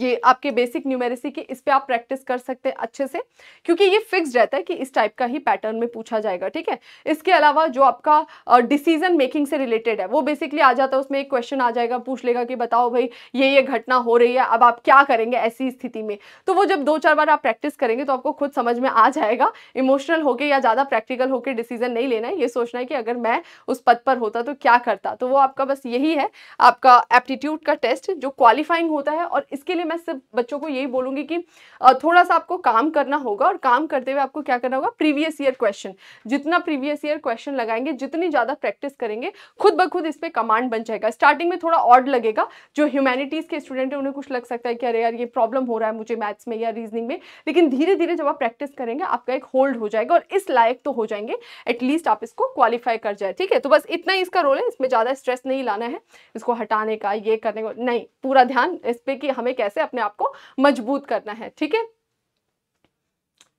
ये आपके बेसिक न्यूमेरिसी के इस पर आप प्रैक्टिस कर सकते हैं अच्छे से क्योंकि ये फिक्स रहता है कि इस टाइप का ही पैटर्न में पूछा जाएगा ठीक है इसके अलावा जो आपका डिसीजन मेकिंग से रिलेटेड है वो बेसिकली आ जाता है उसमें एक क्वेश्चन आ जाएगा पूछ लेगा कि बताओ भाई ये ये घटना हो रही है अब आप क्या करेंगे ऐसी स्थिति में तो वो जब दो चार बार आप प्रैक्टिस करेंगे तो आपको खुद समझ में आ जाएगा इमोशनल होकर या ज़्यादा प्रैक्टिकल होकर डिसीजन नहीं लेना है ये सोचना है कि अगर मैं उस पद पर होता तो क्या करता तो वो आपका बस यही है आपका एप्टीट्यूड का टेस्ट जो क्वालिफाइंग होता है और इसके लिए मैं सिर्फ बच्चों को यही बोलूंगी कि थोड़ा सा आपको काम करना होगा और काम करते हुए आपको क्या करना होगा प्रीवियस ईयर क्वेश्चन जितना प्रीवियस ईयर क्वेश्चन लगाएंगे जितनी ज़्यादा प्रैक्टिस करेंगे खुद ब खुद इस पर कमांड बन जाएगा स्टार्टिंग में थोड़ा ऑड लगेगा जो ह्यूमैनिटीज़ के स्टूडेंट हैं उन्हें कुछ लग सकता है कि अरे यार ये प्रॉब्लम हो रहा है मुझे मैथ्स में या रीजनिंग में लेकिन धीरे धीरे जब आप प्रैक्टिस करेंगे आपका एक होल्ड हो जाएगा और इस लायक तो हो जाएंगे एटलीस्ट आप इसको क्वालिफाई कर जाए ठीक है तो बस इतना ही इसका रोल है इसमें ज़्यादा स्ट्रेस नहीं लाना है इसको हटाने का ये करने का नहीं पूरा ध्यान इस पर कि हमें कैसे अपने आप को मजबूत करना है ठीक है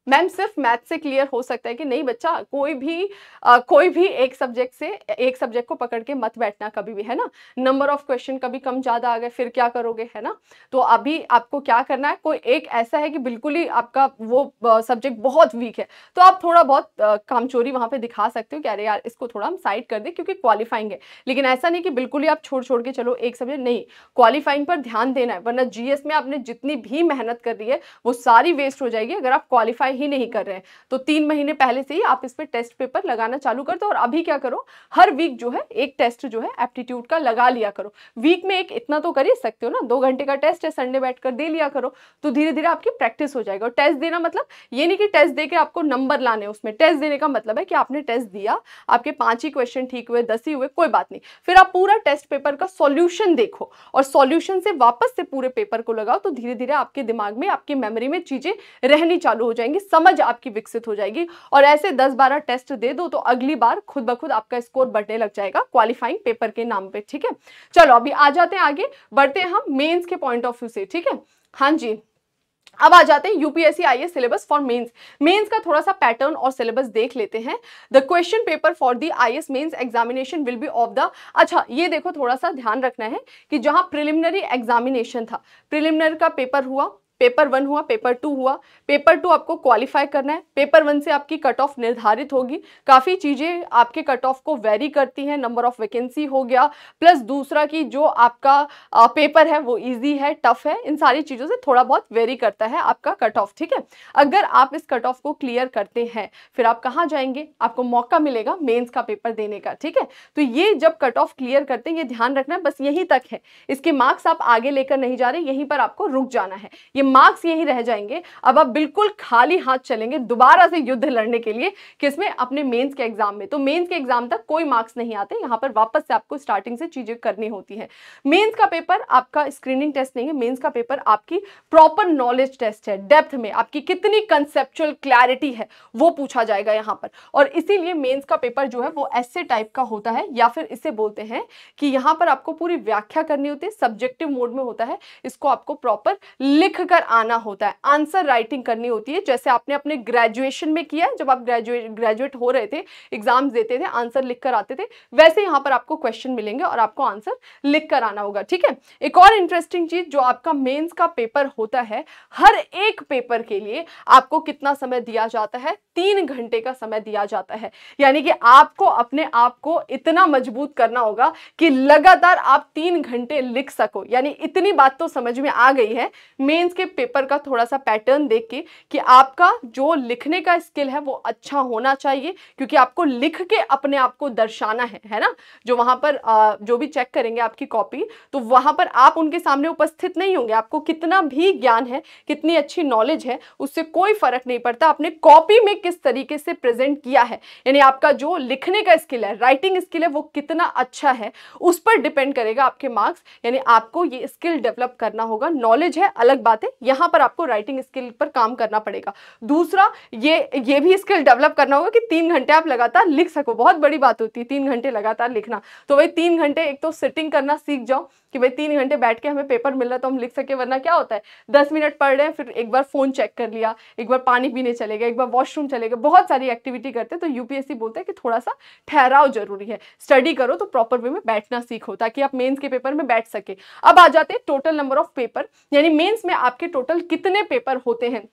मैम सिर्फ मैथ से क्लियर हो सकता है कि नहीं बच्चा कोई भी आ, कोई भी एक सब्जेक्ट से एक सब्जेक्ट को पकड़ के मत बैठना कभी भी है ना नंबर ऑफ क्वेश्चन कभी कम ज़्यादा आ गए फिर क्या करोगे है ना तो अभी आपको क्या करना है कोई एक ऐसा है कि बिल्कुल ही आपका वो सब्जेक्ट बहुत वीक है तो आप थोड़ा बहुत कामचोरी वहाँ पर दिखा सकते हो कि अरे यार इसको थोड़ा हम साइड कर दें क्योंकि क्वालिफाइंग है लेकिन ऐसा नहीं कि बिल्कुल ही आप छोड़ छोड़ के चलो एक सब्जेक्ट नहीं क्वालिफाइंग पर ध्यान देना है वरना जीएस में आपने जितनी भी मेहनत कर रही है वो सारी वेस्ट हो जाएगी अगर आप क्वालिफाई ही नहीं कर रहे हैं तो तीन महीने पहले से ही आप इस पर टेस्ट पेपर लगाना चालू कर दो और अभी क्या करो हर वीक जो है एक टेस्ट जो है एप्टीट्यूड का लगा लिया करो वीक में एक इतना तो कर ही सकते हो ना दो घंटे का टेस्ट है संडे बैठ दे लिया करो तो धीरे धीरे आपकी प्रैक्टिस हो जाएगी और टेस्ट देना मतलब ये नहीं कि टेस्ट दे आपको नंबर लाने उसमें टेस्ट देने का मतलब है कि आपने टेस्ट दिया आपके पाँच ही क्वेश्चन ठीक हुए दस ही हुए कोई बात नहीं फिर आप पूरा टेस्ट पेपर का सोल्यूशन देखो और सोल्यूशन से वापस से पूरे पेपर को लगाओ तो धीरे धीरे आपके दिमाग में आपकी मेमोरी में चीज़ें रहनी चालू हो जाएंगी समझ आपकी विकसित हो जाएगी और ऐसे दस बारह टेस्ट दे दो तो अगली बार खुद ब खुद आपका स्कोर बढ़ने लग जाएगा क्वालिफाइंग पेपर के नाम पे ठीक है चलो अभी आ जाते हैं आगे बढ़ते हैं हम मेन्स के पॉइंट ऑफ व्यू से ठीक है हाँ जी अब आ जाते हैं UPSC S syllabus for mains mains का थोड़ा सा पैटर्न और सिलेबस देख लेते हैं the question paper for the S mains examination will be of the अच्छा ये देखो थोड़ा सा ध्यान रखना है कि जहां प्रिलिमिनरी एग्जामिनेशन था प्रिलिमिनरी का पेपर हुआ पेपर वन हुआ पेपर टू हुआ पेपर टू आपको क्वालिफाई करना है पेपर वन से आपकी कट ऑफ निर्धारित होगी काफ़ी चीज़ें आपके कट ऑफ को वेरी करती हैं नंबर ऑफ वैकेंसी हो गया प्लस दूसरा कि जो आपका पेपर है वो ईजी है टफ है इन सारी चीज़ों से थोड़ा बहुत वेरी करता है आपका कट ऑफ ठीक है अगर आप इस कट ऑफ को क्लियर करते हैं फिर आप कहाँ जाएंगे आपको मौका मिलेगा मेन्स का पेपर देने का ठीक है तो ये जब कट ऑफ क्लियर करते हैं ये ध्यान रखना है बस यहीं तक है इसके मार्क्स आप आगे लेकर नहीं जा रहे यहीं पर आपको रुक जाना है ये मार्क्स यही रह जाएंगे अब आप बिल्कुल खाली हाथ चलेंगे दोबारा से युद्ध लड़ने के लिए किसमें अपने मेंस के एग्जाम में तो मेंस के एग्जाम तक कोई मार्क्स नहीं आते यहां पर वापस से आपको स्टार्टिंग से चीजें करनी होती है मेन्स का पेपर आपका स्क्रीनिंग टेस्ट नहीं है मेन्स का पेपर आपकी प्रॉपर नॉलेज टेस्ट है डेप्थ में आपकी कितनी कंसेप्चुअल क्लैरिटी है वो पूछा जाएगा यहां पर और इसीलिए मेन्स का पेपर जो है वो ऐसे टाइप का होता है या फिर इसे बोलते हैं कि यहां पर आपको पूरी व्याख्या करनी होती है सब्जेक्टिव मोड में होता है इसको आपको प्रॉपर लिख कर लेकर आना होता है आंसर राइटिंग करनी होती है जैसे आपने अपने ग्रेजुएशन में किया जब आप ग्रेजुएट ग्रेजुएट हो रहे थे एग्जाम्स देते थे आंसर लिख कर आते थे वैसे यहाँ पर आपको क्वेश्चन मिलेंगे और आपको आंसर लिख कर आना होगा ठीक है एक और इंटरेस्टिंग चीज़ जो आपका मेन्स का पेपर होता है हर एक पेपर के लिए आपको कितना समय दिया जाता है तीन घंटे का समय दिया जाता है यानी कि आपको अपने आप को इतना मजबूत करना होगा कि लगातार आप तीन घंटे लिख सको यानी इतनी बात तो समझ में आ गई है मेंस के पेपर का थोड़ा सा पैटर्न देख के कि आपका जो लिखने का स्किल है वो अच्छा होना चाहिए क्योंकि आपको लिख के अपने आप को दर्शाना है है ना जो वहाँ पर जो भी चेक करेंगे आपकी कॉपी तो वहाँ पर आप उनके सामने उपस्थित नहीं होंगे आपको कितना भी ज्ञान है कितनी अच्छी नॉलेज है उससे कोई फर्क नहीं पड़ता आपने कॉपी में किस तरीके से प्रेजेंट किया है यानी आपका जो लिखने का स्किल है राइटिंग स्किल है वो कितना अच्छा है उस पर डिपेंड करेगा आपके मार्क्स यानी आपको ये स्किल डेवलप करना होगा नॉलेज है अलग बात है यहां पर आपको राइटिंग स्किल पर काम करना पड़ेगा दूसरा ये ये भी स्किल डेवलप करना होगा कि तीन घंटे आप लगातार लिख सको बहुत बड़ी बात होती है तीन घंटे लगातार लिखना तो वही तीन घंटे एक तो सिटिंग करना सीख जाओ कि भाई तीन घंटे बैठ के हमें पेपर मिल रहा तो हम लिख सके वरना क्या होता है दस मिनट पढ़ रहे हैं फिर एक बार फ़ोन चेक कर लिया एक बार पानी पीने चले गए एक बार वॉशरूम चले गए बहुत सारी एक्टिविटी करते हैं तो यूपीएससी बोलते हैं कि थोड़ा सा ठहराव जरूरी है स्टडी करो तो प्रॉपर वे में बैठना सीखो ताकि आप मेन्स के पेपर में बैठ सके अब आ जाते हैं टोटल नंबर ऑफ पेपर यानी मेन्स में आपके टोटल कितने पेपर होते हैं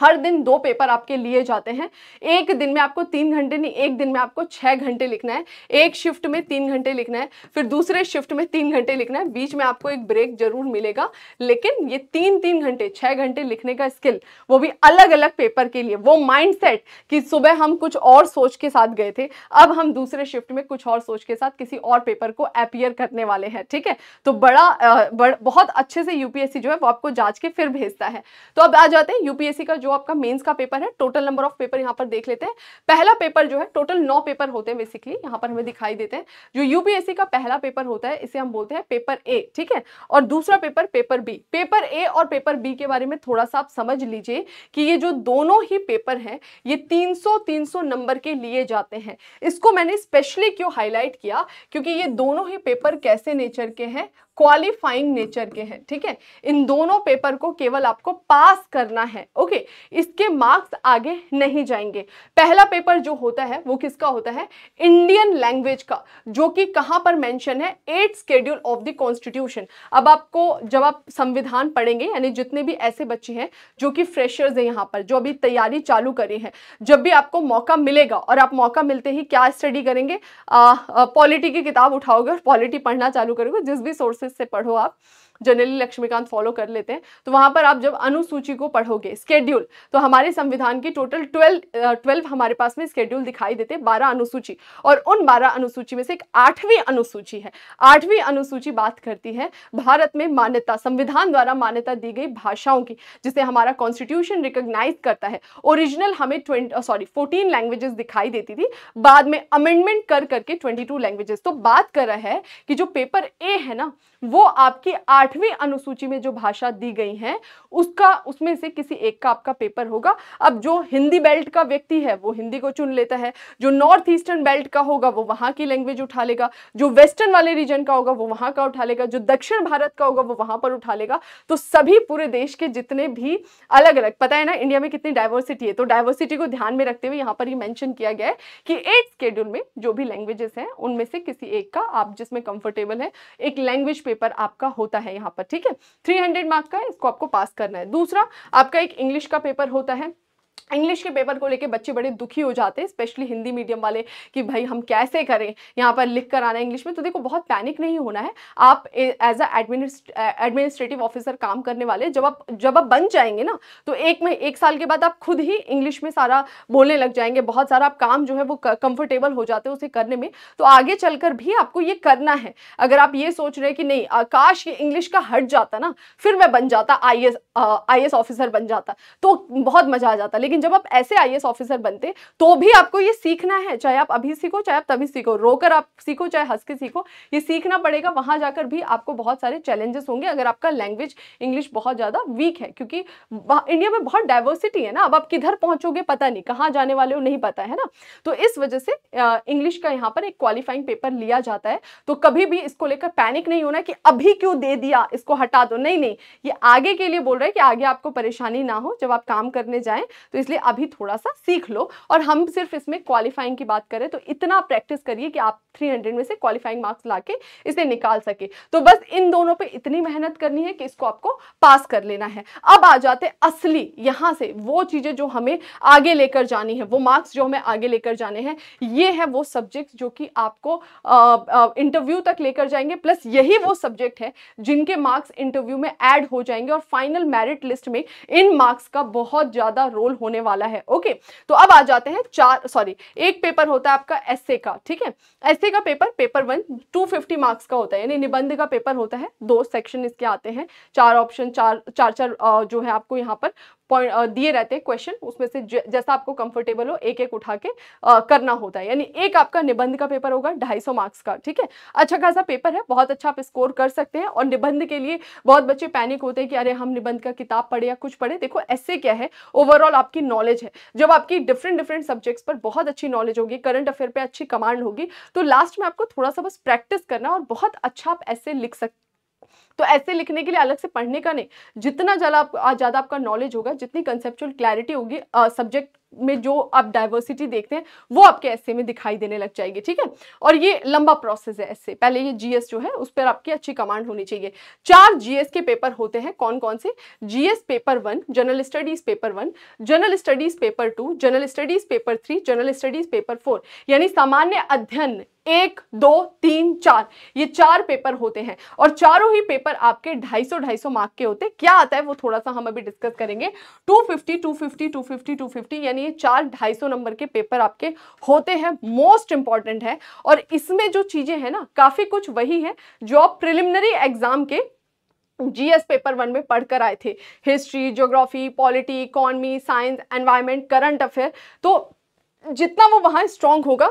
हर दिन दो पेपर आपके लिए जाते हैं एक दिन में आपको तीन घंटे नहीं एक दिन में आपको छः घंटे लिखना है एक शिफ्ट में तीन घंटे लिखना है फिर दूसरे शिफ्ट में तीन घंटे लिखना है बीच में आपको एक ब्रेक जरूर मिलेगा लेकिन ये तीन तीन घंटे छः घंटे लिखने का स्किल वो भी अलग अलग पेपर के लिए वो माइंड सेट कि सुबह हम कुछ और सोच के साथ गए थे अब हम दूसरे शिफ्ट में कुछ और सोच के साथ किसी और पेपर को अपियर करने वाले हैं ठीक है तो बड़ा, बड़ा बहुत अच्छे से यूपीएससी जो है वो आपको जांच के फिर भेजता है तो अब आ जाते हैं यूपीएससी का जो आपका मेंस का पेपर है टोटल नंबर ऑफ पेपर यहाँ पर देख लेते हैं पहला पेपर जो है टोटल नौ पेपर होते हैं बेसिकली यहाँ पर हमें दिखाई देते हैं जो यूपीएससी का पहला पेपर होता है इसे हम बोलते हैं पेपर ए ठीक है और दूसरा paper paper B paper A और पेपर बी के बारे में थोड़ा सा आप समझ लीजिए कि ये जो दोनों ही पेपर हैं ये तीन सौ नंबर के लिए जाते हैं इसको मैंने स्पेशली क्यों हाईलाइट किया क्योंकि ये दोनों ही पेपर कैसे नेचर के हैं क्वालिफाइंग नेचर के हैं ठीक है इन दोनों पेपर को केवल आपको पास करना है ओके इसके मार्क्स आगे नहीं जाएंगे पहला पेपर जो होता है वो किसका होता है इंडियन लैंग्वेज का जो कि कहाँ पर मेंशन है eighth schedule of the constitution अब आपको जब आप संविधान पढ़ेंगे यानी जितने भी ऐसे बच्चे हैं जो कि फ्रेशर्स हैं यहाँ पर जो अभी तैयारी चालू करी है जब भी आपको मौका मिलेगा और आप मौका मिलते ही क्या स्टडी करेंगे पॉलिटी की किताब उठाओगे और पॉलिटी पढ़ना चालू करोगे जिस भी सोर्स सोर्सेज से पढ़ो आप जनरली लक्ष्मीकांत फॉलो कर लेते हैं तो वहाँ पर आप जब अनुसूची को पढ़ोगे स्केड्यूल तो हमारे संविधान की टोटल ट्वेल्व ट्वेल्व हमारे पास में स्केड्यूल दिखाई देते हैं बारह अनुसूची और उन बारह अनुसूची में से एक आठवीं अनुसूची है आठवीं अनुसूची बात करती है भारत में मान्यता संविधान द्वारा मान्यता दी गई भाषाओं की जिसे हमारा कॉन्स्टिट्यूशन रिकोगनाइज करता है ओरिजिनल हमें ट्वेंटी सॉरी फोर्टीन लैंग्वेजेस दिखाई देती थी बाद में अमेंडमेंट कर करके ट्वेंटी टू लैंग्वेजेस तो बात कर रहा है कि जो पेपर ए है ना वो आपकी आठ आठवीं अनुसूची में जो भाषा दी गई है उसका उसमें से किसी एक का आपका पेपर होगा अब जो हिंदी बेल्ट का व्यक्ति है वो हिंदी को चुन लेता है जो नॉर्थ ईस्टर्न बेल्ट का होगा वो वहां की लैंग्वेज उठा लेगा जो वेस्टर्न वाले रीजन का होगा वो वहां का उठा लेगा जो दक्षिण भारत का होगा वो वहां पर उठा लेगा तो सभी पूरे देश के जितने भी अलग अलग पता है ना इंडिया में कितनी डायवर्सिटी है तो डायवर्सिटी को ध्यान में रखते हुए यहाँ पर ही मैंशन किया गया है कि एट स्केड्यूल में जो भी लैंग्वेजेस हैं उनमें से किसी एक का आप जिसमें कंफर्टेबल है एक लैंग्वेज पेपर आपका होता है यहाँ पर ठीक है थ्री मार्क का इसको आपको पास करना है दूसरा आपका एक इंग्लिश का पेपर होता है इंग्लिश के पेपर को लेके बच्चे बड़े दुखी हो जाते हैं स्पेशली हिंदी मीडियम वाले कि भाई हम कैसे करें यहाँ पर लिख कर आना इंग्लिश में तो देखो बहुत पैनिक नहीं होना है आप एज अ एडमिनिस्ट्रेटिव ऑफिसर काम करने वाले जब आप जब आप बन जाएंगे ना तो एक में एक साल के बाद आप खुद ही इंग्लिश में सारा बोलने लग जाएंगे बहुत सारा आप काम जो है वो कंफर्टेबल हो जाते हैं उसे करने में तो आगे चल भी आपको ये करना है अगर आप ये सोच रहे हैं कि नहीं काश ये इंग्लिश का हट जाता ना फिर मैं बन जाता आई एस ऑफिसर बन जाता तो बहुत मज़ा आ जाता लेकिन लेकिन जब आप ऐसे आई ऑफिसर बनते तो भी आपको ये सीखना है चाहे आप अभी सीखो चाहे आप तभी सीखो रोकर आप सीखो चाहे हंस के सीखो ये सीखना पड़ेगा वहां जाकर भी आपको बहुत सारे चैलेंजेस होंगे अगर आपका लैंग्वेज इंग्लिश बहुत ज़्यादा वीक है क्योंकि इंडिया में बहुत डाइवर्सिटी है ना अब आप किधर पहुंचोगे पता नहीं कहाँ जाने वाले हो नहीं पता है ना तो इस वजह से इंग्लिश का यहाँ पर एक क्वालिफाइंग पेपर लिया जाता है तो कभी भी इसको लेकर पैनिक नहीं होना कि अभी क्यों दे दिया इसको हटा दो नहीं नहीं ये आगे के लिए बोल रहा है कि आगे आपको परेशानी ना हो जब आप काम करने जाए तो इसलिए अभी थोड़ा सा सीख लो और हम सिर्फ इसमें क्वालिफाइंग की बात करें तो इतना प्रैक्टिस करिए कि आप 300 में से क्वालिफाइंग मार्क्स ला के इसे निकाल सके तो बस इन दोनों पर इतनी मेहनत करनी है कि इसको आपको पास कर लेना है अब आ जाते असली यहाँ से वो चीज़ें जो हमें आगे लेकर जानी है वो मार्क्स जो हमें आगे लेकर जाने हैं ये है वो सब्जेक्ट जो कि आपको इंटरव्यू तक लेकर जाएंगे प्लस यही वो सब्जेक्ट है जिनके मार्क्स इंटरव्यू में ऐड हो जाएंगे और फाइनल मेरिट लिस्ट में इन मार्क्स का बहुत ज़्यादा रोल होने वाला है ओके तो अब आ जाते हैं चार सॉरी एक पेपर होता है आपका एसए का ठीक है एसए का पेपर पेपर वन 250 मार्क्स का होता है यानी निबंध का पेपर होता है दो सेक्शन इसके आते हैं चार ऑप्शन चार चार चार जो है आपको यहाँ पर पॉइंट दिए रहते हैं क्वेश्चन उसमें से जैसा आपको कंफर्टेबल हो एक एक उठा के आ, करना होता है यानी एक आपका निबंध का पेपर होगा 250 मार्क्स का ठीक है अच्छा खासा पेपर है बहुत अच्छा आप स्कोर कर सकते हैं और निबंध के लिए बहुत बच्चे पैनिक होते हैं कि अरे हम निबंध का किताब पढ़े या कुछ पढ़े देखो ऐसे क्या है ओवरऑल आप आपकी नॉलेज है जब आपकी डिफरेंट डिफरेंट सब्जेक्ट्स पर बहुत अच्छी नॉलेज होगी करंट अफेयर पे अच्छी कमांड होगी तो लास्ट में आपको थोड़ा सा बस प्रैक्टिस करना और बहुत अच्छा आप ऐसे लिख सकते तो ऐसे लिखने के लिए अलग से पढ़ने का नहीं जितना ज़्यादा आप ज़्यादा आपका नॉलेज होगा जितनी कंसेप्चुअल क्लैरिटी होगी सब्जेक्ट में जो आप डाइवर्सिटी देखते हैं वो आपके ऐसे में दिखाई देने लग जाएगी ठीक है और ये लंबा प्रोसेस है ऐसे पहले ये जीएस जो है उस पर आपकी अच्छी कमांड होनी चाहिए चार जीएस के पेपर होते हैं कौन कौन से GS paper one general studies paper one general studies paper two general studies paper three general studies paper four यानी सामान्य अध्ययन एक दो तीन चार ये चार पेपर होते हैं और चारों ही पेपर पेपर आपके 250 250 मार्क के होते क्या आता है वो थोड़ा सा हम अभी डिस्कस करेंगे 250 250 250 250 यानी ये चार 250 नंबर के पेपर आपके होते हैं मोस्ट इंपॉर्टेंट है और इसमें जो चीज़ें हैं ना काफ़ी कुछ वही है जो आप प्रिलिमिनरी एग्जाम के जीएस पेपर वन में पढ़कर आए थे history geography polity economy science environment current affair तो जितना वो वहां स्ट्रांग होगा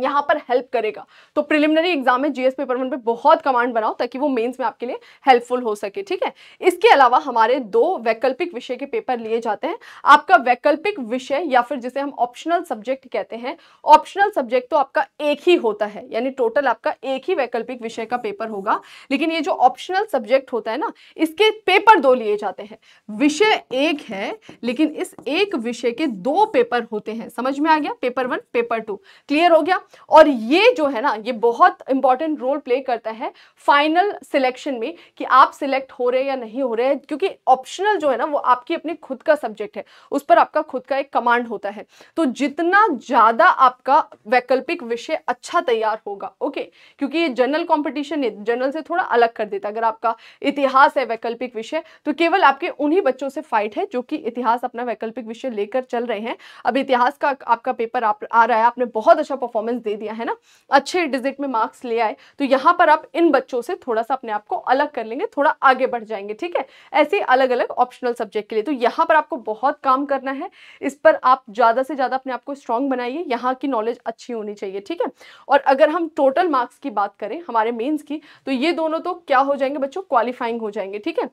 यहाँ पर हेल्प करेगा तो प्रिलिमिनरी एग्जाम में जीएस पेपर वन पे बहुत कमांड बनाओ ताकि वो मेंस में आपके लिए हेल्पफुल हो सके ठीक है इसके अलावा हमारे दो वैकल्पिक विषय के पेपर लिए जाते हैं आपका वैकल्पिक विषय या फिर जिसे हम ऑप्शनल सब्जेक्ट कहते हैं ऑप्शनल सब्जेक्ट तो आपका एक ही होता है यानी टोटल आपका एक ही वैकल्पिक विषय का पेपर होगा लेकिन ये जो ऑप्शनल सब्जेक्ट होता है ना इसके पेपर दो लिए जाते हैं विषय एक है लेकिन इस एक विषय के दो पेपर होते हैं समझ में आ गया paper one paper two clear हो गया और ये जो है ना ये बहुत इंपॉर्टेंट रोल प्ले करता है फाइनल सिलेक्शन में कि आप सिलेक्ट हो रहे या नहीं हो रहे हैं क्योंकि ऑप्शनल जो है ना वो आपकी अपने खुद का सब्जेक्ट है उस पर आपका खुद का एक कमांड होता है तो जितना ज़्यादा आपका वैकल्पिक विषय अच्छा तैयार होगा ओके क्योंकि ये जनरल कॉम्पिटिशन जनरल से थोड़ा अलग कर देता अगर आपका इतिहास है वैकल्पिक विषय तो केवल आपके उन्हीं बच्चों से फाइट है जो कि इतिहास अपना वैकल्पिक विषय लेकर चल रहे हैं अब इतिहास का आपका पेपर आप आ रहा है आपने बहुत अच्छा परफॉर्मेंस परफॉर्मेंस दे दिया है ना अच्छे डिजिट में मार्क्स ले आए तो यहाँ पर आप इन बच्चों से थोड़ा सा अपने आप को अलग कर लेंगे थोड़ा आगे बढ़ जाएंगे ठीक है ऐसे अलग अलग ऑप्शनल सब्जेक्ट के लिए तो यहाँ पर आपको बहुत काम करना है इस पर आप ज़्यादा से ज़्यादा अपने आप को स्ट्रॉन्ग बनाइए यहाँ की नॉलेज अच्छी होनी चाहिए ठीक है और अगर हम टोटल मार्क्स की बात करें हमारे मेन्स की तो ये दोनों तो क्या हो जाएंगे बच्चों क्वालिफाइंग हो जाएंगे ठीक है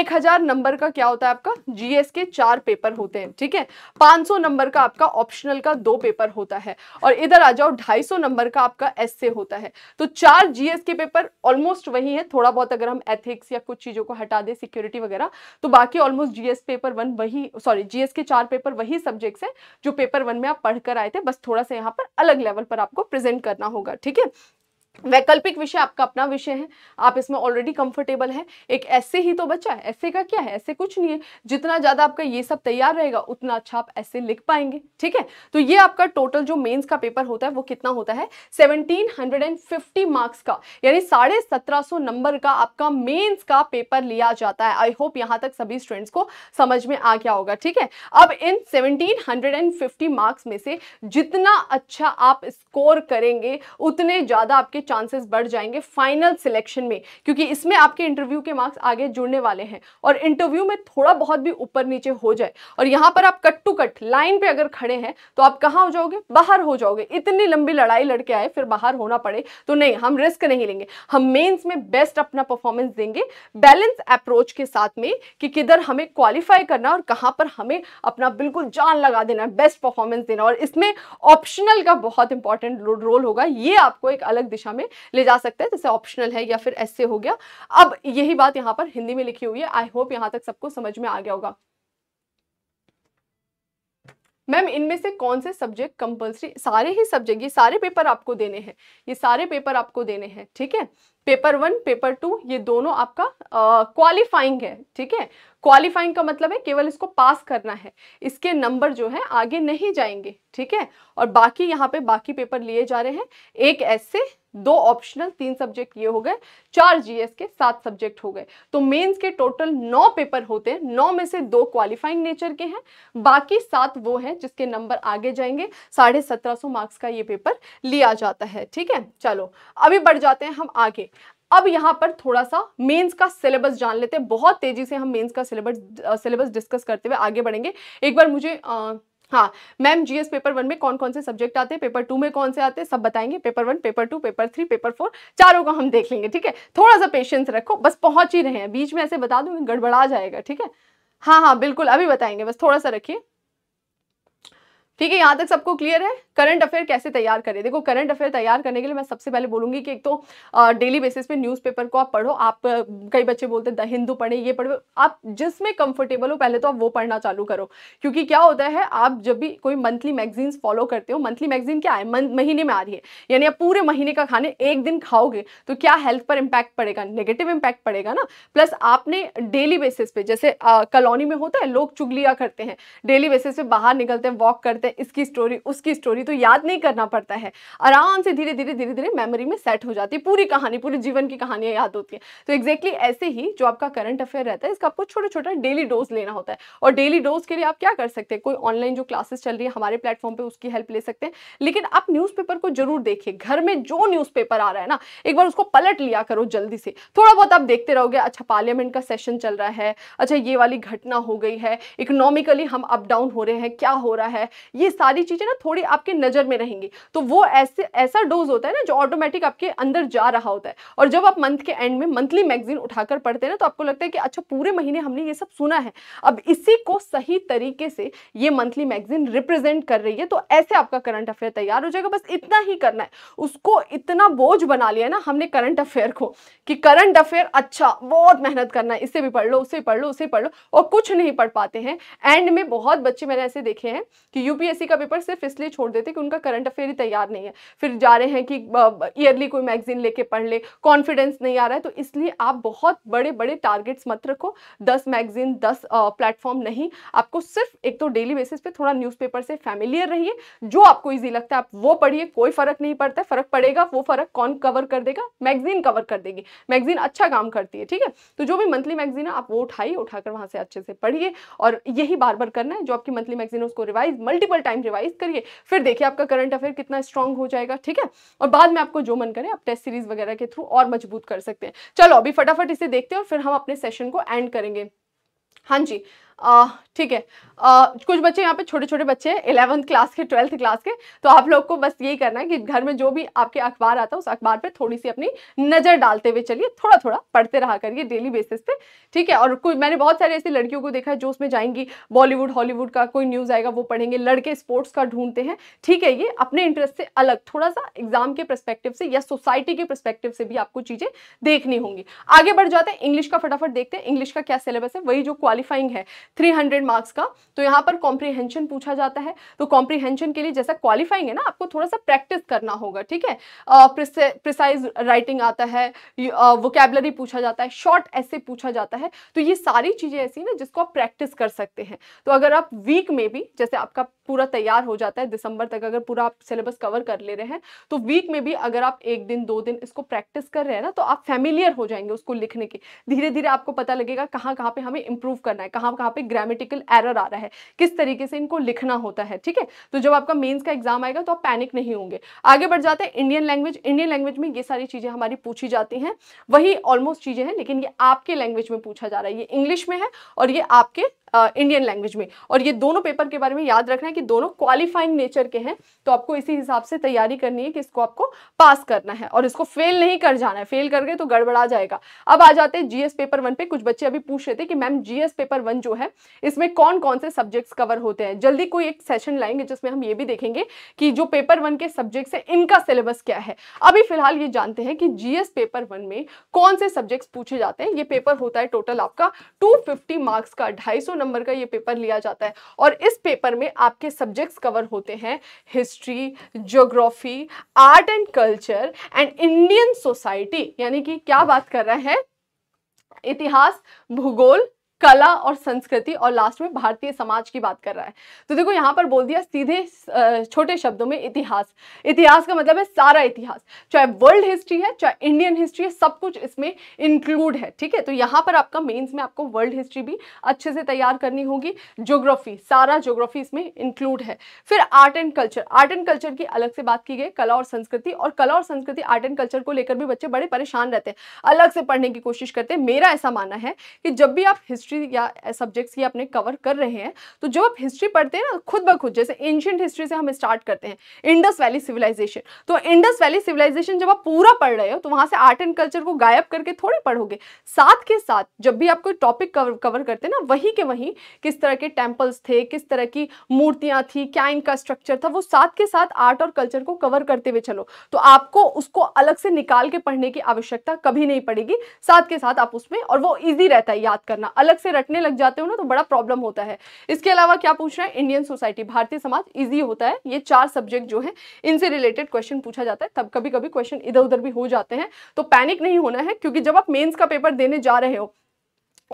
एक नंबर का क्या होता है आपका जीएस के चार पेपर होते हैं ठीक है 500 नंबर का आपका ऑप्शनल का दो पेपर होता है और इधर आ जाओ 250 नंबर का आपका एस होता है तो चार जीएस के पेपर ऑलमोस्ट वही है थोड़ा बहुत अगर हम एथिक्स या कुछ चीज़ों को हटा दें सिक्योरिटी वगैरह तो बाकी ऑलमोस्ट जीएस पेपर वन वही सॉरी जीएस के चार पेपर वही सब्जेक्ट्स हैं जो पेपर वन में आप पढ़कर आए थे बस थोड़ा सा यहाँ पर अलग लेवल पर आपको प्रेजेंट करना होगा ठीक है वैकल्पिक विषय आपका अपना विषय है आप इसमें ऑलरेडी कंफर्टेबल हैं एक ऐसे ही तो बच्चा है ऐसे का क्या है ऐसे कुछ नहीं है जितना ज़्यादा आपका ये सब तैयार रहेगा उतना अच्छा आप ऐसे लिख पाएंगे ठीक है तो ये आपका टोटल जो मेंस का पेपर होता है वो कितना होता है 1750 मार्क्स का यानी साढ़े नंबर का आपका मेन्स का पेपर लिया जाता है आई होप यहाँ तक सभी स्टूडेंट्स को समझ में आ गया होगा ठीक है अब इन सेवनटीन मार्क्स में से जितना अच्छा आप स्कोर करेंगे उतने ज़्यादा आपके चांसेस बढ़ जाएंगे फाइनल सिलेक्शन में क्योंकि इसमें आपके इंटरव्यू के मार्क्स आगे जुड़ने वाले हैं और इंटरव्यू में थोड़ा बहुत भी ऊपर नीचे हो जाए और यहाँ पर आप कट टू कट लाइन पे अगर खड़े हैं तो आप कहाँ हो जाओगे बाहर हो जाओगे इतनी लंबी लड़ाई लड़के आए फिर बाहर होना पड़े तो नहीं हम रिस्क नहीं लेंगे हम मेन्स में बेस्ट अपना परफॉर्मेंस देंगे बैलेंस अप्रोच के साथ में कि किधर हमें क्वालिफाई करना और कहाँ पर हमें अपना बिल्कुल जान लगा देना बेस्ट परफॉर्मेंस देना और इसमें ऑप्शनल का बहुत इंपॉर्टेंट रोल होगा ये आपको एक अलग दिशा में ले जा सकते हैं जैसे ऑप्शनल है या फिर ऐसे हो गया अब यही बात यहाँ पर हिंदी में लिखी हुई है आई होप यहाँ तक सबको समझ में आ गया होगा मैम इनमें से कौन से सब्जेक्ट कंपलसरी सारे ही सब्जेक्ट ये सारे पेपर आपको देने हैं ये सारे पेपर आपको देने हैं ठीक है पेपर वन पेपर टू ये दोनों आपका क्वालिफाइंग uh, है ठीक है क्वालिफाइंग का मतलब है केवल इसको पास करना है इसके नंबर जो है आगे नहीं जाएंगे ठीक है और बाकी यहाँ पे बाकी पेपर लिए जा रहे हैं एक ऐसे दो ऑप्शनल तीन सब्जेक्ट ये हो गए चार जीएस के सात सब्जेक्ट हो गए तो मेंस के टोटल नौ पेपर होते हैं नौ में से दो क्वालिफाइंग नेचर के हैं बाकी सात वो हैं जिसके नंबर आगे जाएंगे साढ़े सत्रह सौ मार्क्स का ये पेपर लिया जाता है ठीक है चलो अभी बढ़ जाते हैं हम आगे अब यहाँ पर थोड़ा सा मेंस का सिलेबस जान लेते हैं बहुत तेजी से हम मेंस का सिलेबस सिलेबस डिस्कस करते हुए आगे बढ़ेंगे एक बार मुझे आ, हाँ मैम जीएस पेपर वन में कौन कौन से सब्जेक्ट आते हैं पेपर टू में कौन से आते हैं सब बताएंगे paper one paper two paper three paper four चारों को हम देख लेंगे ठीक है थोड़ा सा पेशेंस रखो बस पहुंच ही रहे हैं बीच में ऐसे बता दूंगी गड़बड़ा जाएगा ठीक है हाँ हाँ बिल्कुल अभी बताएंगे बस थोड़ा सा रखिए ठीक है यहाँ तक सबको क्लियर है करंट अफेयर कैसे तैयार करें देखो करंट अफेयर तैयार करने के लिए मैं सबसे पहले बोलूंगी कि एक तो डेली बेसिस पे न्यूज़पेपर को आप पढ़ो आप कई बच्चे बोलते हैं द हिंदू पढ़े ये पढ़ो आप जिसमें कंफर्टेबल हो पहले तो आप वो पढ़ना चालू करो क्योंकि क्या होता है आप जब भी कोई मंथली मैगजीन्स फॉलो करते हो मंथली मैगजीन क्या है महीने में आ रही है यानी आप पूरे महीने का खाने एक दिन खाओगे तो क्या हेल्थ पर इम्पैक्ट पड़ेगा नेगेटिव इम्पैक्ट पड़ेगा ना प्लस आपने डेली बेसिस पे जैसे कॉलोनी में होता है लोग चुगलिया करते हैं डेली बेसिस पे बाहर निकलते हैं वॉक करते करते है इसकी स्टोरी उसकी स्टोरी तो याद नहीं करना पड़ता है आराम से धीरे धीरे धीरे धीरे मेमोरी में सेट हो जाती है पूरी कहानी पूरे जीवन की कहानियां याद होती है तो एक्जैक्टली exactly ऐसे ही जो आपका करंट अफेयर रहता है इसका आपको छोटा छोटा डेली डोज लेना होता है और डेली डोज के लिए आप क्या कर सकते हैं कोई ऑनलाइन जो क्लासेस चल रही है हमारे प्लेटफॉर्म पर उसकी हेल्प ले सकते हैं लेकिन आप न्यूज को जरूर देखिए घर में जो न्यूज आ रहा है ना एक बार उसको पलट लिया करो जल्दी से थोड़ा बहुत आप देखते रहोगे अच्छा पार्लियामेंट का सेशन चल रहा है अच्छा ये वाली घटना हो गई है इकोनॉमिकली हम अप डाउन हो रहे हैं क्या हो रहा है ये सारी चीज़ें ना थोड़ी आपके नज़र में रहेंगी तो वो ऐसे ऐसा डोज होता है ना जो ऑटोमेटिक आपके अंदर जा रहा होता है और जब आप मंथ के एंड में मंथली मैगजीन उठाकर पढ़ते हैं ना तो आपको लगता है कि अच्छा पूरे महीने हमने ये सब सुना है अब इसी को सही तरीके से ये मंथली मैगजीन रिप्रेजेंट कर रही है तो ऐसे आपका करंट अफेयर तैयार हो जाएगा बस इतना ही करना है उसको इतना बोझ बना लिया ना हमने करंट अफेयर को कि करंट अफेयर अच्छा बहुत मेहनत करना है इसे भी पढ़ लो उसे पढ़ लो उसे पढ़ लो और कुछ नहीं पढ़ पाते हैं एंड में बहुत बच्चे मैंने ऐसे देखे हैं कि यूपी यूपीएससी का पेपर सिर्फ इसलिए छोड़ देते कि उनका करंट अफेयर ही तैयार नहीं है फिर जा रहे हैं कि ईयरली कोई मैगजीन लेके पढ़ ले कॉन्फिडेंस नहीं आ रहा है तो इसलिए आप बहुत बड़े बड़े टारगेट्स मत रखो दस मैगजीन दस प्लेटफॉर्म नहीं आपको सिर्फ एक तो डेली बेसिस पे थोड़ा न्यूज़पेपर से फैमिलियर रहिए जो आपको ईजी लगता है आप वो पढ़िए कोई फ़र्क नहीं पड़ता फ़र्क पड़ेगा वो फ़र्क कौन कवर कर देगा मैगजीन कवर कर देगी मैगजीन अच्छा काम करती है ठीक है तो जो भी मंथली मैगजीन है आप वो उठाइए उठाकर वहां से अच्छे से पढ़िए और यही बार बार करना है जो आपकी मंथली मैगजीन है उसको रिवाइज मल्टीपल बार टाइम रिवाइज करिए फिर देखिए आपका करंट अफेयर कितना स्ट्रॉन्ग हो जाएगा ठीक है और बाद में आपको जो मन करे आप टेस्ट सीरीज वगैरह के थ्रू और मजबूत कर सकते हैं चलो अभी फटाफट इसे देखते हैं और फिर हम अपने सेशन को एंड करेंगे हाँ जी ठीक है आ, कुछ बच्चे यहाँ पे छोटे छोटे बच्चे हैं इलेवंथ क्लास के ट्वेल्थ क्लास के तो आप लोग को बस यही करना है कि घर में जो भी आपके अखबार आता है उस अखबार पे थोड़ी सी अपनी नज़र डालते हुए चलिए थोड़ा थोड़ा पढ़ते रहा करिए डेली बेसिस पे ठीक है और कोई मैंने बहुत सारी ऐसी लड़कियों को देखा है जो उसमें जाएंगी बॉलीवुड हॉलीवुड का कोई न्यूज़ आएगा वो पढ़ेंगे लड़के स्पोर्ट्स का ढूंढते हैं ठीक है ये अपने इंटरेस्ट से अलग थोड़ा सा एग्जाम के परस्पेक्टिव से या सोसाइटी के परस्पेक्टिव से भी आपको चीज़ें देखनी होंगी आगे बढ़ जाते हैं इंग्लिश का फटाफट देखते हैं इंग्लिश का क्या सिलेबस है वही जो क्वालिफाइंग है 300 मार्क्स का तो यहाँ पर कॉम्प्रीहेंशन पूछा जाता है तो कॉम्प्रीहेंशन के लिए जैसा क्वालिफाइंग है ना आपको थोड़ा सा प्रैक्टिस करना होगा ठीक है प्रिसाइज राइटिंग आता है वोकेबलरी पूछा जाता है शॉर्ट ऐसे पूछा जाता है तो ये सारी चीज़ें ऐसी ना जिसको आप प्रैक्टिस कर सकते हैं तो अगर आप वीक में भी जैसे आपका पूरा तैयार हो जाता है दिसंबर तक अगर पूरा आप सिलेबस कवर कर ले रहे हैं तो वीक में भी अगर आप एक दिन दो दिन इसको प्रैक्टिस कर रहे हैं ना तो आप फैमिलियर हो जाएंगे उसको लिखने के धीरे धीरे आपको पता लगेगा कहाँ कहाँ पे हमें इम्प्रूव करना है कहाँ कहाँ पे ग्रामेटिकल एरर आ रहा है किस तरीके से इनको लिखना होता है ठीक है तो जब आपका मेन्स का एग्जाम आएगा तो आप पैनिक नहीं होंगे आगे बढ़ जाते हैं इंडियन लैंग्वेज इंडियन लैंग्वेज में ये सारी चीज़ें हमारी पूछी जाती हैं वही ऑलमोस्ट चीज़ें हैं लेकिन ये आपके लैंग्वेज में पूछा जा रहा है ये इंग्लिश में है और ये आपके इंडियन uh, लैंग्वेज में और ये दोनों पेपर के बारे में याद रखना है कि दोनों क्वालिफाइंग नेचर के हैं तो आपको इसी हिसाब से तैयारी करनी है कि इसको आपको पास करना है और इसको फेल नहीं कर जाना है फेल कर गए तो गड़बड़ा जाएगा अब आ जाते हैं जीएस पेपर वन पे कुछ बच्चे अभी पूछ रहे थे कि मैम जीएस पेपर वन जो है है इसमें कौन कौन से सब्जेक्ट्स कवर होते हैं जल्दी कोई एक सेशन लाएंगे जिसमें हम ये भी देखेंगे कि जो पेपर वन के सब्जेक्ट्स हैं इनका सिलेबस क्या है अभी फिलहाल ये जानते हैं कि जीएस पेपर वन में कौन से सब्जेक्ट्स पूछे जाते हैं ये पेपर होता है टोटल आपका टू मार्क्स का ढाई नंबर का ये पेपर लिया जाता है और इस पेपर में आपके सब्जेक्ट्स कवर होते हैं history geography art and culture and Indian society यानी कि क्या बात कर रहे हैं इतिहास भूगोल कला और संस्कृति और लास्ट में भारतीय समाज की बात कर रहा है तो देखो यहाँ पर बोल दिया सीधे छोटे शब्दों में इतिहास इतिहास का मतलब है सारा इतिहास चाहे वर्ल्ड हिस्ट्री है चाहे इंडियन हिस्ट्री है सब कुछ इसमें इंक्लूड है ठीक है तो यहाँ पर आपका मेन्स में आपको वर्ल्ड हिस्ट्री भी अच्छे से तैयार करनी होगी जोग्राफी सारा जोग्राफी इसमें इंक्लूड है फिर art and culture art and culture की अलग से बात की गई कला और संस्कृति और कला और संस्कृति आर्ट एंड कल्चर को लेकर भी बच्चे बड़े परेशान रहते हैं अलग से पढ़ने की कोशिश करते हैं मेरा ऐसा मानना है कि जब भी आप हिस्ट्री हिस्ट्री या सब्जेक्ट्स की आपने कवर कर रहे हैं तो जो आप हिस्ट्री पढ़ते हैं ना खुद ब खुद जैसे एंशियंट हिस्ट्री से हम स्टार्ट करते हैं इंडस वैली सिविलाइजेशन तो इंडस वैली सिविलाइजेशन जब आप पूरा पढ़ रहे हो तो वहाँ से आर्ट एंड कल्चर को गायब करके थोड़े पढ़ोगे साथ के साथ जब भी आप कोई टॉपिक कवर करते हैं ना वही के वहीं किस तरह के टेम्पल्स थे किस तरह की मूर्तियाँ थी क्या इनका स्ट्रक्चर था वो साथ के साथ आर्ट और कल्चर को कवर करते हुए चलो तो आपको उसको अलग से निकाल के पढ़ने की आवश्यकता कभी नहीं पड़ेगी साथ के साथ आप उसमें और वो इजी रहता है याद करना अलग अलग से रटने लग जाते हो ना तो बड़ा प्रॉब्लम होता है इसके अलावा क्या पूछ रहे हैं इंडियन सोसाइटी भारतीय समाज ईजी होता है ये चार सब्जेक्ट जो है इनसे रिलेटेड क्वेश्चन पूछा जाता है तब कभी कभी क्वेश्चन इधर उधर भी हो जाते हैं तो पैनिक नहीं होना है क्योंकि जब आप मेन्स का पेपर देने जा रहे हो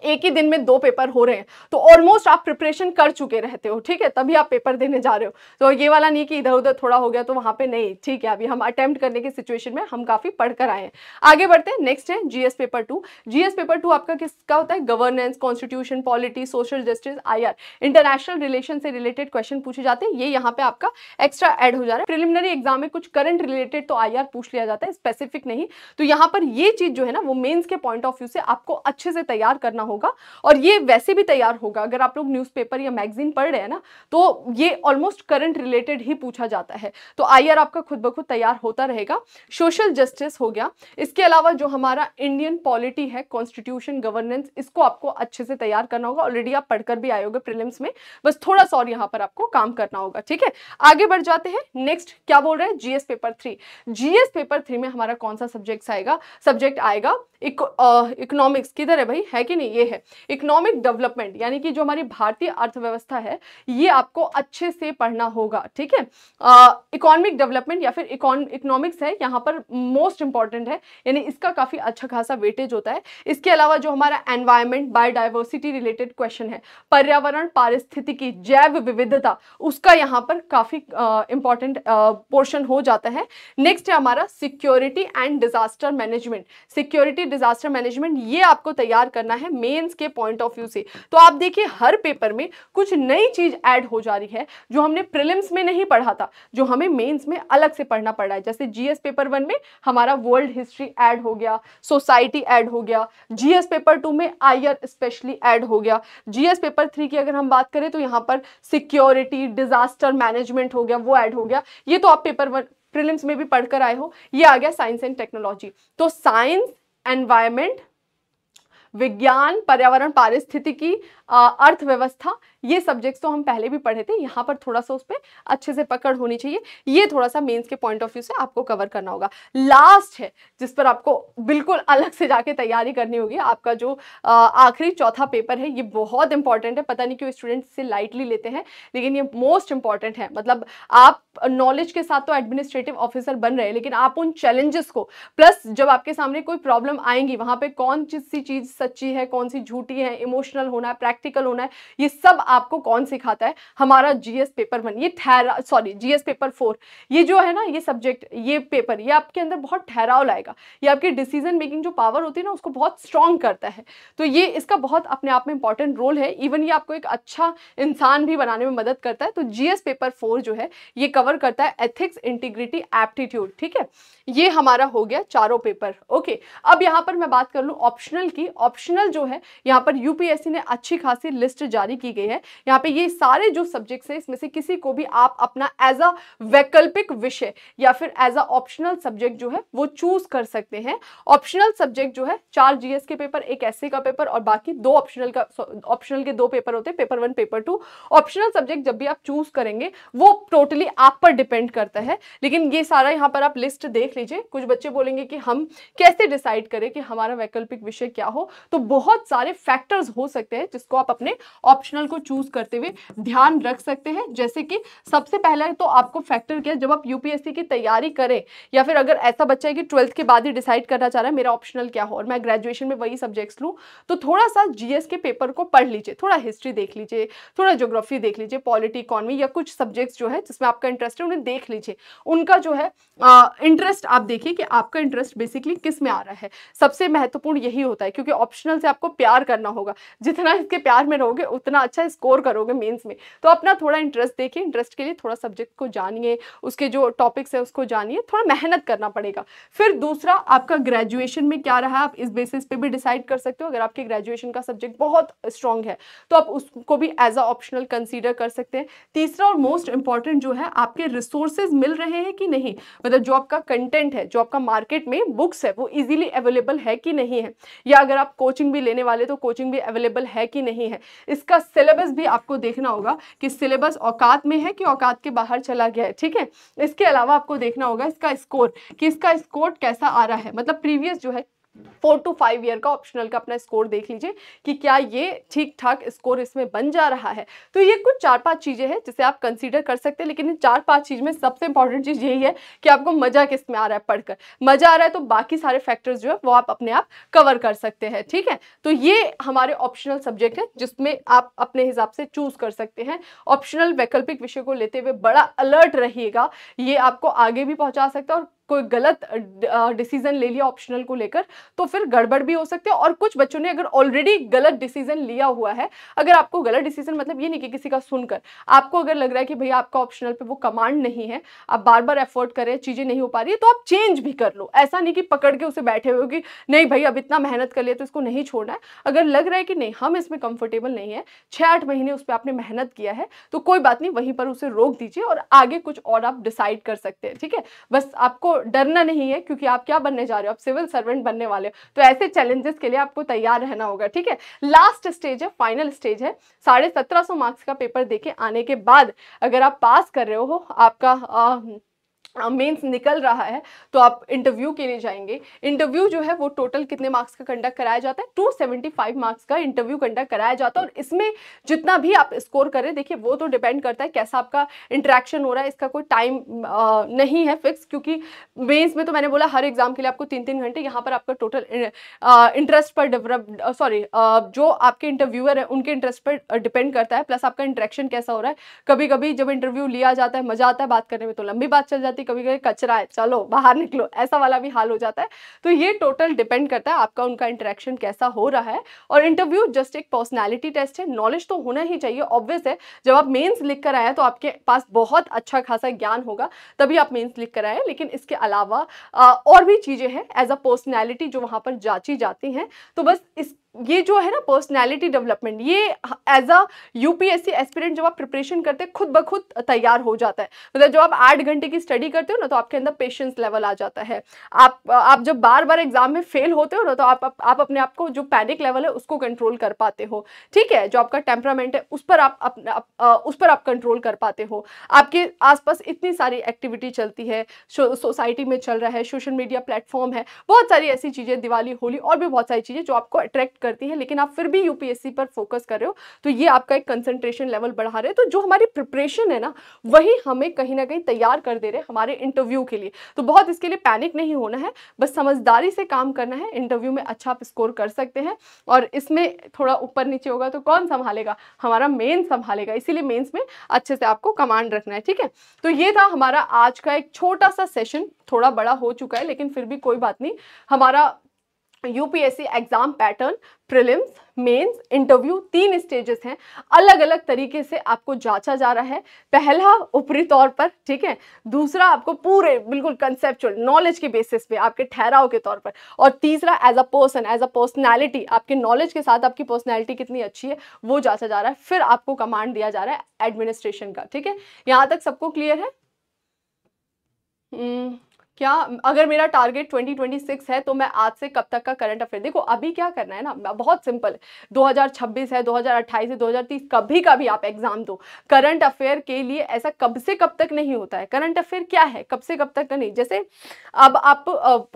एक ही दिन में दो पेपर हो रहे हैं तो ऑलमोस्ट आप प्रिपरेशन कर चुके रहते हो ठीक है तभी आप पेपर देने जा रहे हो तो ये वाला नहीं कि इधर उधर थोड़ा हो गया तो वहां पे नहीं ठीक है अभी हम अटेम्प्ट करने की सिचुएशन में हम काफ़ी पढ़कर आए हैं आगे बढ़ते हैं नेक्स्ट है GS paper two GS paper two आपका किसका होता है governance constitution polity social justice आई इंटरनेशनल रिलेशन से रिलेटेड क्वेश्चन पूछे जाते हैं ये यहाँ पे आपका एक्स्ट्रा एड हो जा रहा है प्रिलिमिनरी एग्जाम में कुछ करंट रिलेटेड तो आई पूछ लिया जाता है स्पेसिफिक नहीं तो यहाँ पर ये चीज़ जो है ना वो मेन्स के पॉइंट ऑफ व्यू से आपको अच्छे से तैयार करना करना होगा और ये वैसे भी तैयार होगा अगर आप लोग न्यूज़पेपर या मैगजीन पढ़ रहे हैं ना तो ये ऑलमोस्ट करंट रिलेटेड ही पूछा जाता है तो आई आपका खुद ब खुद तैयार होता रहेगा सोशल जस्टिस हो गया इसके अलावा जो हमारा इंडियन पॉलिटी है कॉन्स्टिट्यूशन गवर्नेंस इसको आपको अच्छे से तैयार करना होगा ऑलरेडी आप पढ़कर भी आए होगे प्रिलिम्स में बस थोड़ा सा और यहाँ पर आपको काम करना होगा ठीक है आगे बढ़ जाते हैं नेक्स्ट क्या बोल रहे हैं GS paper three GS paper three में हमारा कौन सा सब्जेक्ट आएगा सब्जेक्ट आएगा इकोनॉमिक्स किधर है भाई है कि नहीं ये है इकोनॉमिक डेवलपमेंट यानी कि जो हमारी भारतीय अर्थव्यवस्था है ये आपको अच्छे से पढ़ना होगा ठीक है इकोनॉमिक डेवलपमेंट या फिर इकोनॉमिक्स है यहाँ पर मोस्ट इंपॉर्टेंट है यानी इसका काफ़ी अच्छा खासा वेटेज होता है इसके अलावा जो हमारा एनवायरमेंट बायोडाइवर्सिटी रिलेटेड क्वेश्चन है पर्यावरण पारिस्थितिकी जैव विविधता उसका यहाँ पर काफ़ी इंपॉर्टेंट पोर्शन हो जाता है नेक्स्ट है हमारा security and disaster management security disaster management ये आपको तैयार करना है मेंस के पॉइंट ऑफ व्यू से तो आप देखिए हर पेपर में कुछ नई चीज ऐड हो जा रही है जो हमने प्रिलिम्स में नहीं पढ़ा था जो हमें मेंस में अलग से पढ़ना पड़ रहा है जैसे जीएस पेपर वन में हमारा वर्ल्ड हिस्ट्री ऐड हो गया सोसाइटी ऐड हो गया जीएस पेपर टू में आयर स्पेशली ऐड हो गया जीएस पेपर थ्री की अगर हम बात करें तो यहाँ पर सिक्योरिटी डिजास्टर मैनेजमेंट हो गया वो ऐड हो गया ये तो आप पेपर वन प्रिलिम्स में भी पढ़कर आए हो ये आ गया साइंस एंड टेक्नोलॉजी तो साइंस एनवायरमेंट विज्ञान पर्यावरण पारिस्थितिकी अर्थव्यवस्था ये सब्जेक्ट्स तो हम पहले भी पढ़े थे यहाँ पर थोड़ा सा उस पर अच्छे से पकड़ होनी चाहिए ये थोड़ा सा मेंस के पॉइंट ऑफ व्यू से आपको कवर करना होगा लास्ट है जिस पर आपको बिल्कुल अलग से जाके तैयारी करनी होगी आपका जो आखिरी चौथा पेपर है ये बहुत इंपॉर्टेंट है पता नहीं क्यों स्टूडेंट से लाइटली लेते हैं लेकिन ये मोस्ट इंपॉर्टेंट है मतलब आप नॉलेज के साथ तो एडमिनिस्ट्रेटिव ऑफिसर बन रहे हैं लेकिन आप उन चैलेंजेस को प्लस जब आपके सामने कोई प्रॉब्लम आएंगी वहाँ पर कौन सी चीज़ सच्ची है कौन सी झूठी है इमोशनल होना है प्रैक्टिकल होना है ये सब आपको कौन सिखाता है हमारा जीएस पेपर वन ये ठहरा सॉरी जीएस पेपर फोर ये जो है ना ये सब्जेक्ट ये पेपर ये आपके अंदर बहुत ठहराव लाएगा ये आपके डिसीजन मेकिंग जो पावर होती है ना उसको बहुत स्ट्रॉन्ग करता है तो ये इसका बहुत अपने आप में इंपॉर्टेंट रोल है इवन ये आपको एक अच्छा इंसान भी बनाने में मदद करता है तो जीएस पेपर फोर जो है ये कवर करता है एथिक्स इंटीग्रिटी एप्टीट्यूड ठीक है ये हमारा हो गया चारों पेपर ओके अब यहाँ पर मैं बात कर लूँ ऑप्शनल की ऑप्शनल जो है यहाँ पर यूपीएससी ने अच्छी खासी लिस्ट जारी की गई है यहाँ पे ये सारे जो सब्जेक्ट्स हैं इसमें से किसी को भी आप अपना एज अ वैकल्पिक विषय या फिर एज अ ऑप्शनल सब्जेक्ट जो है वो चूज कर सकते हैं ऑप्शनल सब्जेक्ट जो है चार जीएस के पेपर एक एससी का पेपर और बाकी दो ऑप्शनल का ऑप्शनल के दो पेपर होते हैं paper one paper two optional subject जब भी आप चूज करेंगे वो टोटली आप पर डिपेंड करता है लेकिन ये सारा यहाँ पर आप लिस्ट देख लीजिए कुछ बच्चे बोलेंगे कि हम कैसे डिसाइड करें कि हमारा वैकल्पिक विषय क्या हो तो बहुत सारे फैक्टर्स हो सकते हैं जिसको आप अपने ऑप्शनल को चूज करते हुए ध्यान रख सकते हैं जैसे कि सबसे पहले तो आपको फैक्टर क्या जब आप यूपीएससी की तैयारी करें या फिर अगर ऐसा बच्चा है कि ट्वेल्थ के बाद ही डिसाइड करना चाह रहा है मेरा ऑप्शनल क्या हो और मैं ग्रेजुएशन में वही सब्जेक्ट्स लूँ तो थोड़ा सा जीएस के पेपर को पढ़ लीजिए थोड़ा हिस्ट्री देख लीजिए थोड़ा जोग्राफी देख लीजिए पॉलिटी इकॉनमी या कुछ सब्जेक्ट्स जो है जिसमें आपका इंटरेस्ट है उन्हें देख लीजिए उनका जो है इंटरेस्ट आप देखिए कि आपका इंटरेस्ट बेसिकली किस में आ रहा है सबसे महत्वपूर्ण यही होता है क्योंकि ऑप्शनल से आपको प्यार करना होगा जितना इसके प्यार में रहोगे उतना अच्छा स्कोर करोगे मेंस में तो अपना थोड़ा इंटरेस्ट देखिए इंटरेस्ट के लिए थोड़ा सब्जेक्ट को जानिए उसके जो टॉपिक्स है उसको जानिए थोड़ा मेहनत करना पड़ेगा फिर दूसरा आपका ग्रेजुएशन में क्या रहा आप इस बेसिस पे भी डिसाइड कर सकते हो अगर आपके ग्रेजुएशन का सब्जेक्ट बहुत स्ट्रॉन्ग है तो आप उसको भी एज अ ऑप्शनल कंसिडर कर सकते हैं तीसरा और मोस्ट इंपॉर्टेंट जो है आपके रिसोर्सेज मिल रहे हैं कि नहीं मतलब जो आपका कंटेंट है जो आपका मार्केट में बुक्स है वो इजिली अवेलेबल है कि नहीं है या अगर आप कोचिंग भी लेने वाले तो कोचिंग भी अवेलेबल है कि नहीं नहीं है इसका सिलेबस भी आपको देखना होगा कि सिलेबस औकात में है कि औकात के बाहर चला गया है ठीक है इसके अलावा आपको देखना होगा इसका स्कोर कि इसका स्कोर कैसा आ रहा है मतलब प्रीवियस जो है फोर टू फाइव ईयर का ऑप्शनल का अपना स्कोर देख लीजिए कि क्या ये ठीक ठाक स्कोर इसमें बन जा रहा है तो ये कुछ चार पांच चीज़ें हैं जिसे आप कंसीडर कर सकते हैं लेकिन इन चार पांच चीज़ में सबसे इंपॉर्टेंट चीज़ यही है कि आपको मज़ा किस में आ रहा है पढ़कर मज़ा आ रहा है तो बाकी सारे फैक्टर्स जो है वो आप अपने आप कवर कर सकते हैं ठीक है तो ये हमारे ऑप्शनल सब्जेक्ट है जिसमें आप अपने हिसाब से चूज़ कर सकते हैं ऑप्शनल वैकल्पिक विषय को लेते हुए बड़ा अलर्ट रहिएगा ये आपको आगे भी पहुँचा सकता है और कोई गलत डिसीजन ले लिया ऑप्शनल को लेकर तो फिर गड़बड़ भी हो सकती है और कुछ बच्चों ने अगर ऑलरेडी गलत डिसीजन लिया हुआ है अगर आपको गलत डिसीजन मतलब ये नहीं कि किसी का सुनकर आपको अगर लग रहा है कि भैया आपका ऑप्शनल पे वो कमांड नहीं है आप बार बार एफर्ट करें चीज़ें नहीं हो पा रही है तो आप चेंज भी कर लो ऐसा नहीं कि पकड़ के उसे बैठे हुए कि नहीं भाई अब इतना मेहनत कर लिया तो इसको नहीं छोड़ना है अगर लग रहा है कि नहीं हम इसमें कंफर्टेबल नहीं है छः आठ महीने उस पर आपने मेहनत किया है तो कोई बात नहीं वहीं पर उसे रोक दीजिए और आगे कुछ और आप डिसाइड कर सकते हैं ठीक है बस आपको डरना नहीं है क्योंकि आप क्या बनने जा रहे हो आप सिविल सर्वेंट बनने वाले हो तो ऐसे चैलेंजेस के लिए आपको तैयार रहना होगा ठीक है लास्ट स्टेज है फाइनल स्टेज है साढ़े सत्रह मार्क्स का पेपर देके आने के बाद अगर आप पास कर रहे हो आपका आ, मेंस निकल रहा है तो आप इंटरव्यू के लिए जाएंगे इंटरव्यू जो है वो टोटल कितने मार्क्स का कंडक्ट कराया जाता है 275 मार्क्स का इंटरव्यू कंडक्ट कराया जाता है और इसमें जितना भी आप स्कोर करें देखिए वो तो डिपेंड करता है कैसा आपका इंटरेक्शन हो रहा है इसका कोई टाइम नहीं है फिक्स क्योंकि मेन्स में तो मैंने बोला हर एग्जाम के लिए आपको तीन तीन घंटे यहाँ पर आपका टोटल इंटरेस्ट पर डेवलप सॉरी जो आपके इंटरव्यूअर है उनके इंटरेस्ट पर डिपेंड करता है प्लस आपका इंटरेक्शन कैसा हो रहा है कभी कभी जब इंटरव्यू लिया जाता है मजा आता है बात करने में तो लंबी बात चल जाती है होती कभी कभी कचरा है चलो बाहर निकलो ऐसा वाला भी हाल हो जाता है तो ये टोटल डिपेंड करता है आपका उनका इंटरेक्शन कैसा हो रहा है और इंटरव्यू जस्ट एक पर्सनैलिटी टेस्ट है नॉलेज तो होना ही चाहिए ऑब्वियस है जब आप मेन्स लिख कर आए तो आपके पास बहुत अच्छा खासा ज्ञान होगा तभी आप मेन्स लिख कर आए लेकिन इसके अलावा और भी चीज़ें हैं एज अ पर्सनैलिटी जो वहाँ पर जाँची जाती हैं तो बस इस ये जो है ना पर्सनैलिटी डेवलपमेंट ये एज अ यूपीएससी एस्पिरेंट जब आप प्रिपरेशन करते हैं खुद ब खुद तैयार हो जाता है मतलब जब आप आठ घंटे की स्टडी करते हो ना तो आपके अंदर पेशेंस लेवल आ जाता है आप आप जब बार बार एग्जाम में फेल होते हो ना तो आप आप अपने आप को जो पैनिक लेवल है उसको कंट्रोल कर पाते हो ठीक है जो आपका टेम्परामेंट है उस पर आप अपना आप, उस पर आप कंट्रोल कर पाते हो आपके आसपास इतनी सारी एक्टिविटी चलती है सोसाइटी में चल रहा है सोशल मीडिया प्लेटफॉर्म है बहुत सारी ऐसी चीज़ें दिवाली होली और भी बहुत सारी चीज़ें जो आपको अट्रैक्ट करती है लेकिन आप फिर भी यूपीएससी पर फोकस कर रहे हो तो ये आपका एक कंसंट्रेशन लेवल बढ़ा रहे तो जो हमारी प्रिपरेशन है ना वही हमें कहीं ना कहीं तैयार कर दे रहे हमारे इंटरव्यू के लिए तो बहुत इसके लिए पैनिक नहीं होना है बस समझदारी से काम करना है इंटरव्यू में अच्छा आप स्कोर कर सकते हैं और इसमें थोड़ा ऊपर नीचे होगा तो कौन संभालेगा हमारा मेन संभालेगा इसीलिए मेन्स में अच्छे से आपको कमांड रखना है ठीक है तो ये था हमारा आज का एक छोटा सा सेशन थोड़ा बड़ा हो चुका है लेकिन फिर भी कोई बात नहीं हमारा UPSC exam pattern prelims mains interview तीन स्टेजेस हैं अलग अलग तरीके से आपको जांचा जा रहा है पहला ऊपरी तौर पर ठीक है दूसरा आपको पूरे बिल्कुल कंसेप्चुअल नॉलेज के बेसिस पे आपके ठहराव के तौर पर और तीसरा as a person as a personality आपके नॉलेज के साथ आपकी पर्सनैलिटी कितनी अच्छी है वो जाँचा जा रहा है फिर आपको कमांड दिया जा रहा है एडमिनिस्ट्रेशन का ठीक है यहाँ तक सबको क्लियर है hmm. क्या अगर मेरा टारगेट 2026 है तो मैं आज से कब तक का करंट अफेयर देखो अभी क्या करना है ना बहुत सिंपल है 2026 है 2028 है 2030 कभी का भी आप एग्जाम दो करंट अफेयर के लिए ऐसा कब से कब तक नहीं होता है करंट अफेयर क्या है कब से कब तक का नहीं जैसे अब आप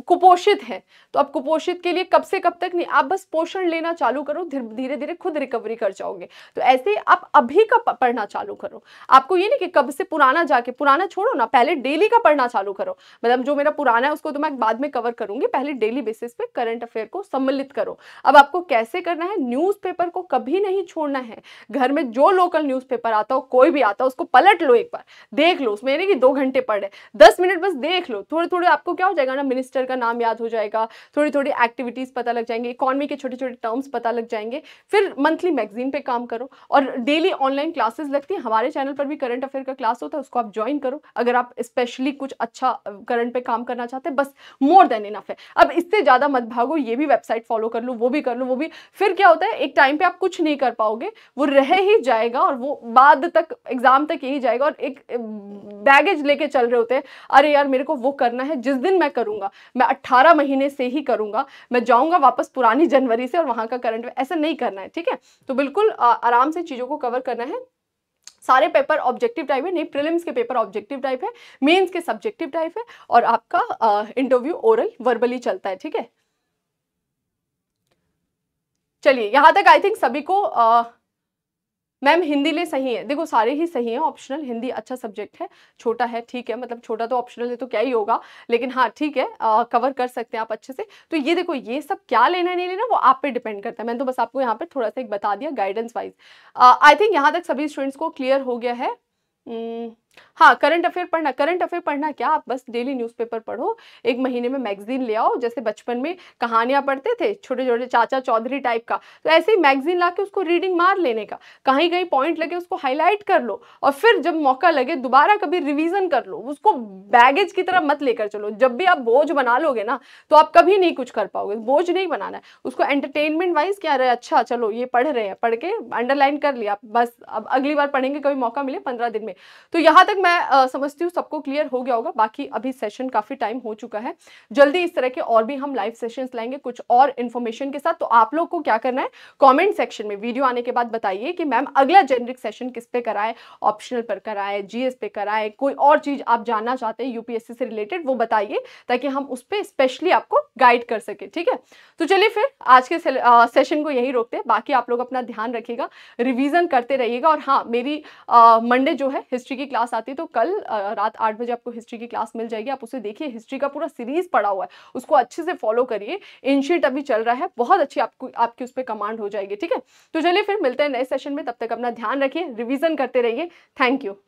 कुपोषित हैं तो आप कुपोषित के लिए कब से कब तक नहीं आप बस पोषण लेना चालू करो धीरे धीरे खुद रिकवरी कर जाओगे तो ऐसे आप अभी का पढ़ना चालू करो आपको ये नहीं कि कब से पुराना जाके पुराना छोड़ो ना पहले डेली का पढ़ना चालू करो मतलब जो मेरा पुराना है उसको तो मैं बाद में कवर करूंगी पहले डेली बेसिस पे करंट अफेयर को सम्मिलित करो अब आपको कैसे करना है न्यूज़पेपर को कभी नहीं छोड़ना है घर में जो लोकल न्यूज़पेपर आता हो कोई भी आता हो उसको पलट लो एक बार देख लो उसमें कि दो घंटे पढ़े दस मिनट बस देख लो थोड़े थोड़े आपको क्या हो जाएगा ना मिनिस्टर का नाम याद हो जाएगा थोड़ी थोड़ी एक्टिविटीज़ पता लग जाएंगे इकॉनमी के छोटे छोटे टर्म्स पता लग जाएंगे फिर मंथली मैगजीन पे काम करो और डेली ऑनलाइन क्लासेस लगती है हमारे चैनल पर भी करंट अफेयर का क्लास होता है उसको आप ज्वाइन करो अगर आप स्पेशली कुछ अच्छा करंट पे काम करना चाहते हैं बस मोर देन इनफ है अब इससे ज़्यादा मत भागो ये भी वेबसाइट फॉलो कर लो वो भी कर लो वो भी फिर क्या होता है एक टाइम पे आप कुछ नहीं कर पाओगे वो रह ही जाएगा और वो बाद तक एग्ज़ाम तक यही जाएगा और एक बैगेज लेके चल रहे होते हैं अरे यार मेरे को वो करना है जिस दिन मैं करूंगा मैं अट्ठारह महीने से ही करूंगा मैं जाऊंगा वापस पुरानी जनवरी से और वहां का करंट ऐसा नहीं करना है ठीक है तो बिल्कुल आराम से चीज़ों को कवर करना है सारे पेपर ऑब्जेक्टिव टाइप है नहीं प्रिलिम्स के पेपर ऑब्जेक्टिव टाइप है मेंस के सब्जेक्टिव टाइप है और आपका इंटरव्यू ओरल वर्बली चलता है ठीक है चलिए यहां तक आई थिंक सभी को uh, मैम हिंदी ले सही है देखो सारे ही सही हैं ऑप्शनल हिंदी अच्छा सब्जेक्ट है छोटा है ठीक है मतलब छोटा तो ऑप्शनल है तो क्या ही होगा लेकिन हाँ ठीक है आ, कवर कर सकते हैं आप अच्छे से तो ये देखो ये सब क्या लेना है नहीं लेना वो आप पे डिपेंड करता है मैंने तो बस आपको यहाँ पर थोड़ा सा एक बता दिया गाइडेंस वाइज आई थिंक यहाँ तक सभी स्टूडेंट्स को क्लियर हो गया है hmm. हाँ करंट अफेयर पढ़ना करंट अफेयर पढ़ना क्या आप बस डेली न्यूज़पेपर पढ़ो एक महीने में मैगजीन ले आओ जैसे बचपन में कहानियाँ पढ़ते थे छोटे छोटे चाचा चौधरी टाइप का तो ऐसे ही मैगजीन ला के उसको रीडिंग मार लेने का कहीं कहीं पॉइंट लगे उसको हाईलाइट कर लो और फिर जब मौका लगे दोबारा कभी रिविज़न कर लो उसको बैगेज की तरह मत लेकर चलो जब भी आप बोझ बना लोगे ना तो आप कभी नहीं कुछ कर पाओगे बोझ नहीं बनाना है उसको एंटरटेनमेंट वाइज क्या रहे अच्छा चलो ये पढ़ रहे हैं पढ़ के अंडरलाइन कर लिया बस अब अगली बार पढ़ेंगे कभी मौका मिले पंद्रह दिन में तो यहाँ यहाँ तक मैं आ, समझती हूँ सबको क्लियर हो गया होगा बाकी अभी सेशन काफ़ी टाइम हो चुका है जल्दी इस तरह के और भी हम लाइव सेशन लाएंगे कुछ और इन्फॉर्मेशन के साथ तो आप लोग को क्या करना है कॉमेंट सेक्शन में वीडियो आने के बाद बताइए कि मैम अगला जेनरिक सेशन किस पे कराए ऑप्शनल पर कराए जीएस पे कराए कोई और चीज़ आप जानना चाहते हैं यूपीएससी से रिलेटेड वो बताइए ताकि हम उस पर स्पेशली आपको गाइड कर सके ठीक है तो चलिए फिर आज के सेशन को यही रोकते हैं बाकी आप लोग अपना ध्यान रखिएगा रिविजन करते रहिएगा और हाँ मेरी मंडे जो है हिस्ट्री की क्लास आती है तो कल रात आठ बजे आपको हिस्ट्री की क्लास मिल जाएगी आप उसे देखिए हिस्ट्री का पूरा सीरीज पड़ा हुआ है उसको अच्छे से फॉलो करिए एंशियट अभी चल रहा है बहुत अच्छी आपको आपकी उस पर कमांड हो जाएगी ठीक है तो चलिए फिर मिलते हैं नए सेशन में तब तक अपना ध्यान रखिए रिविजन करते रहिए थैंक यू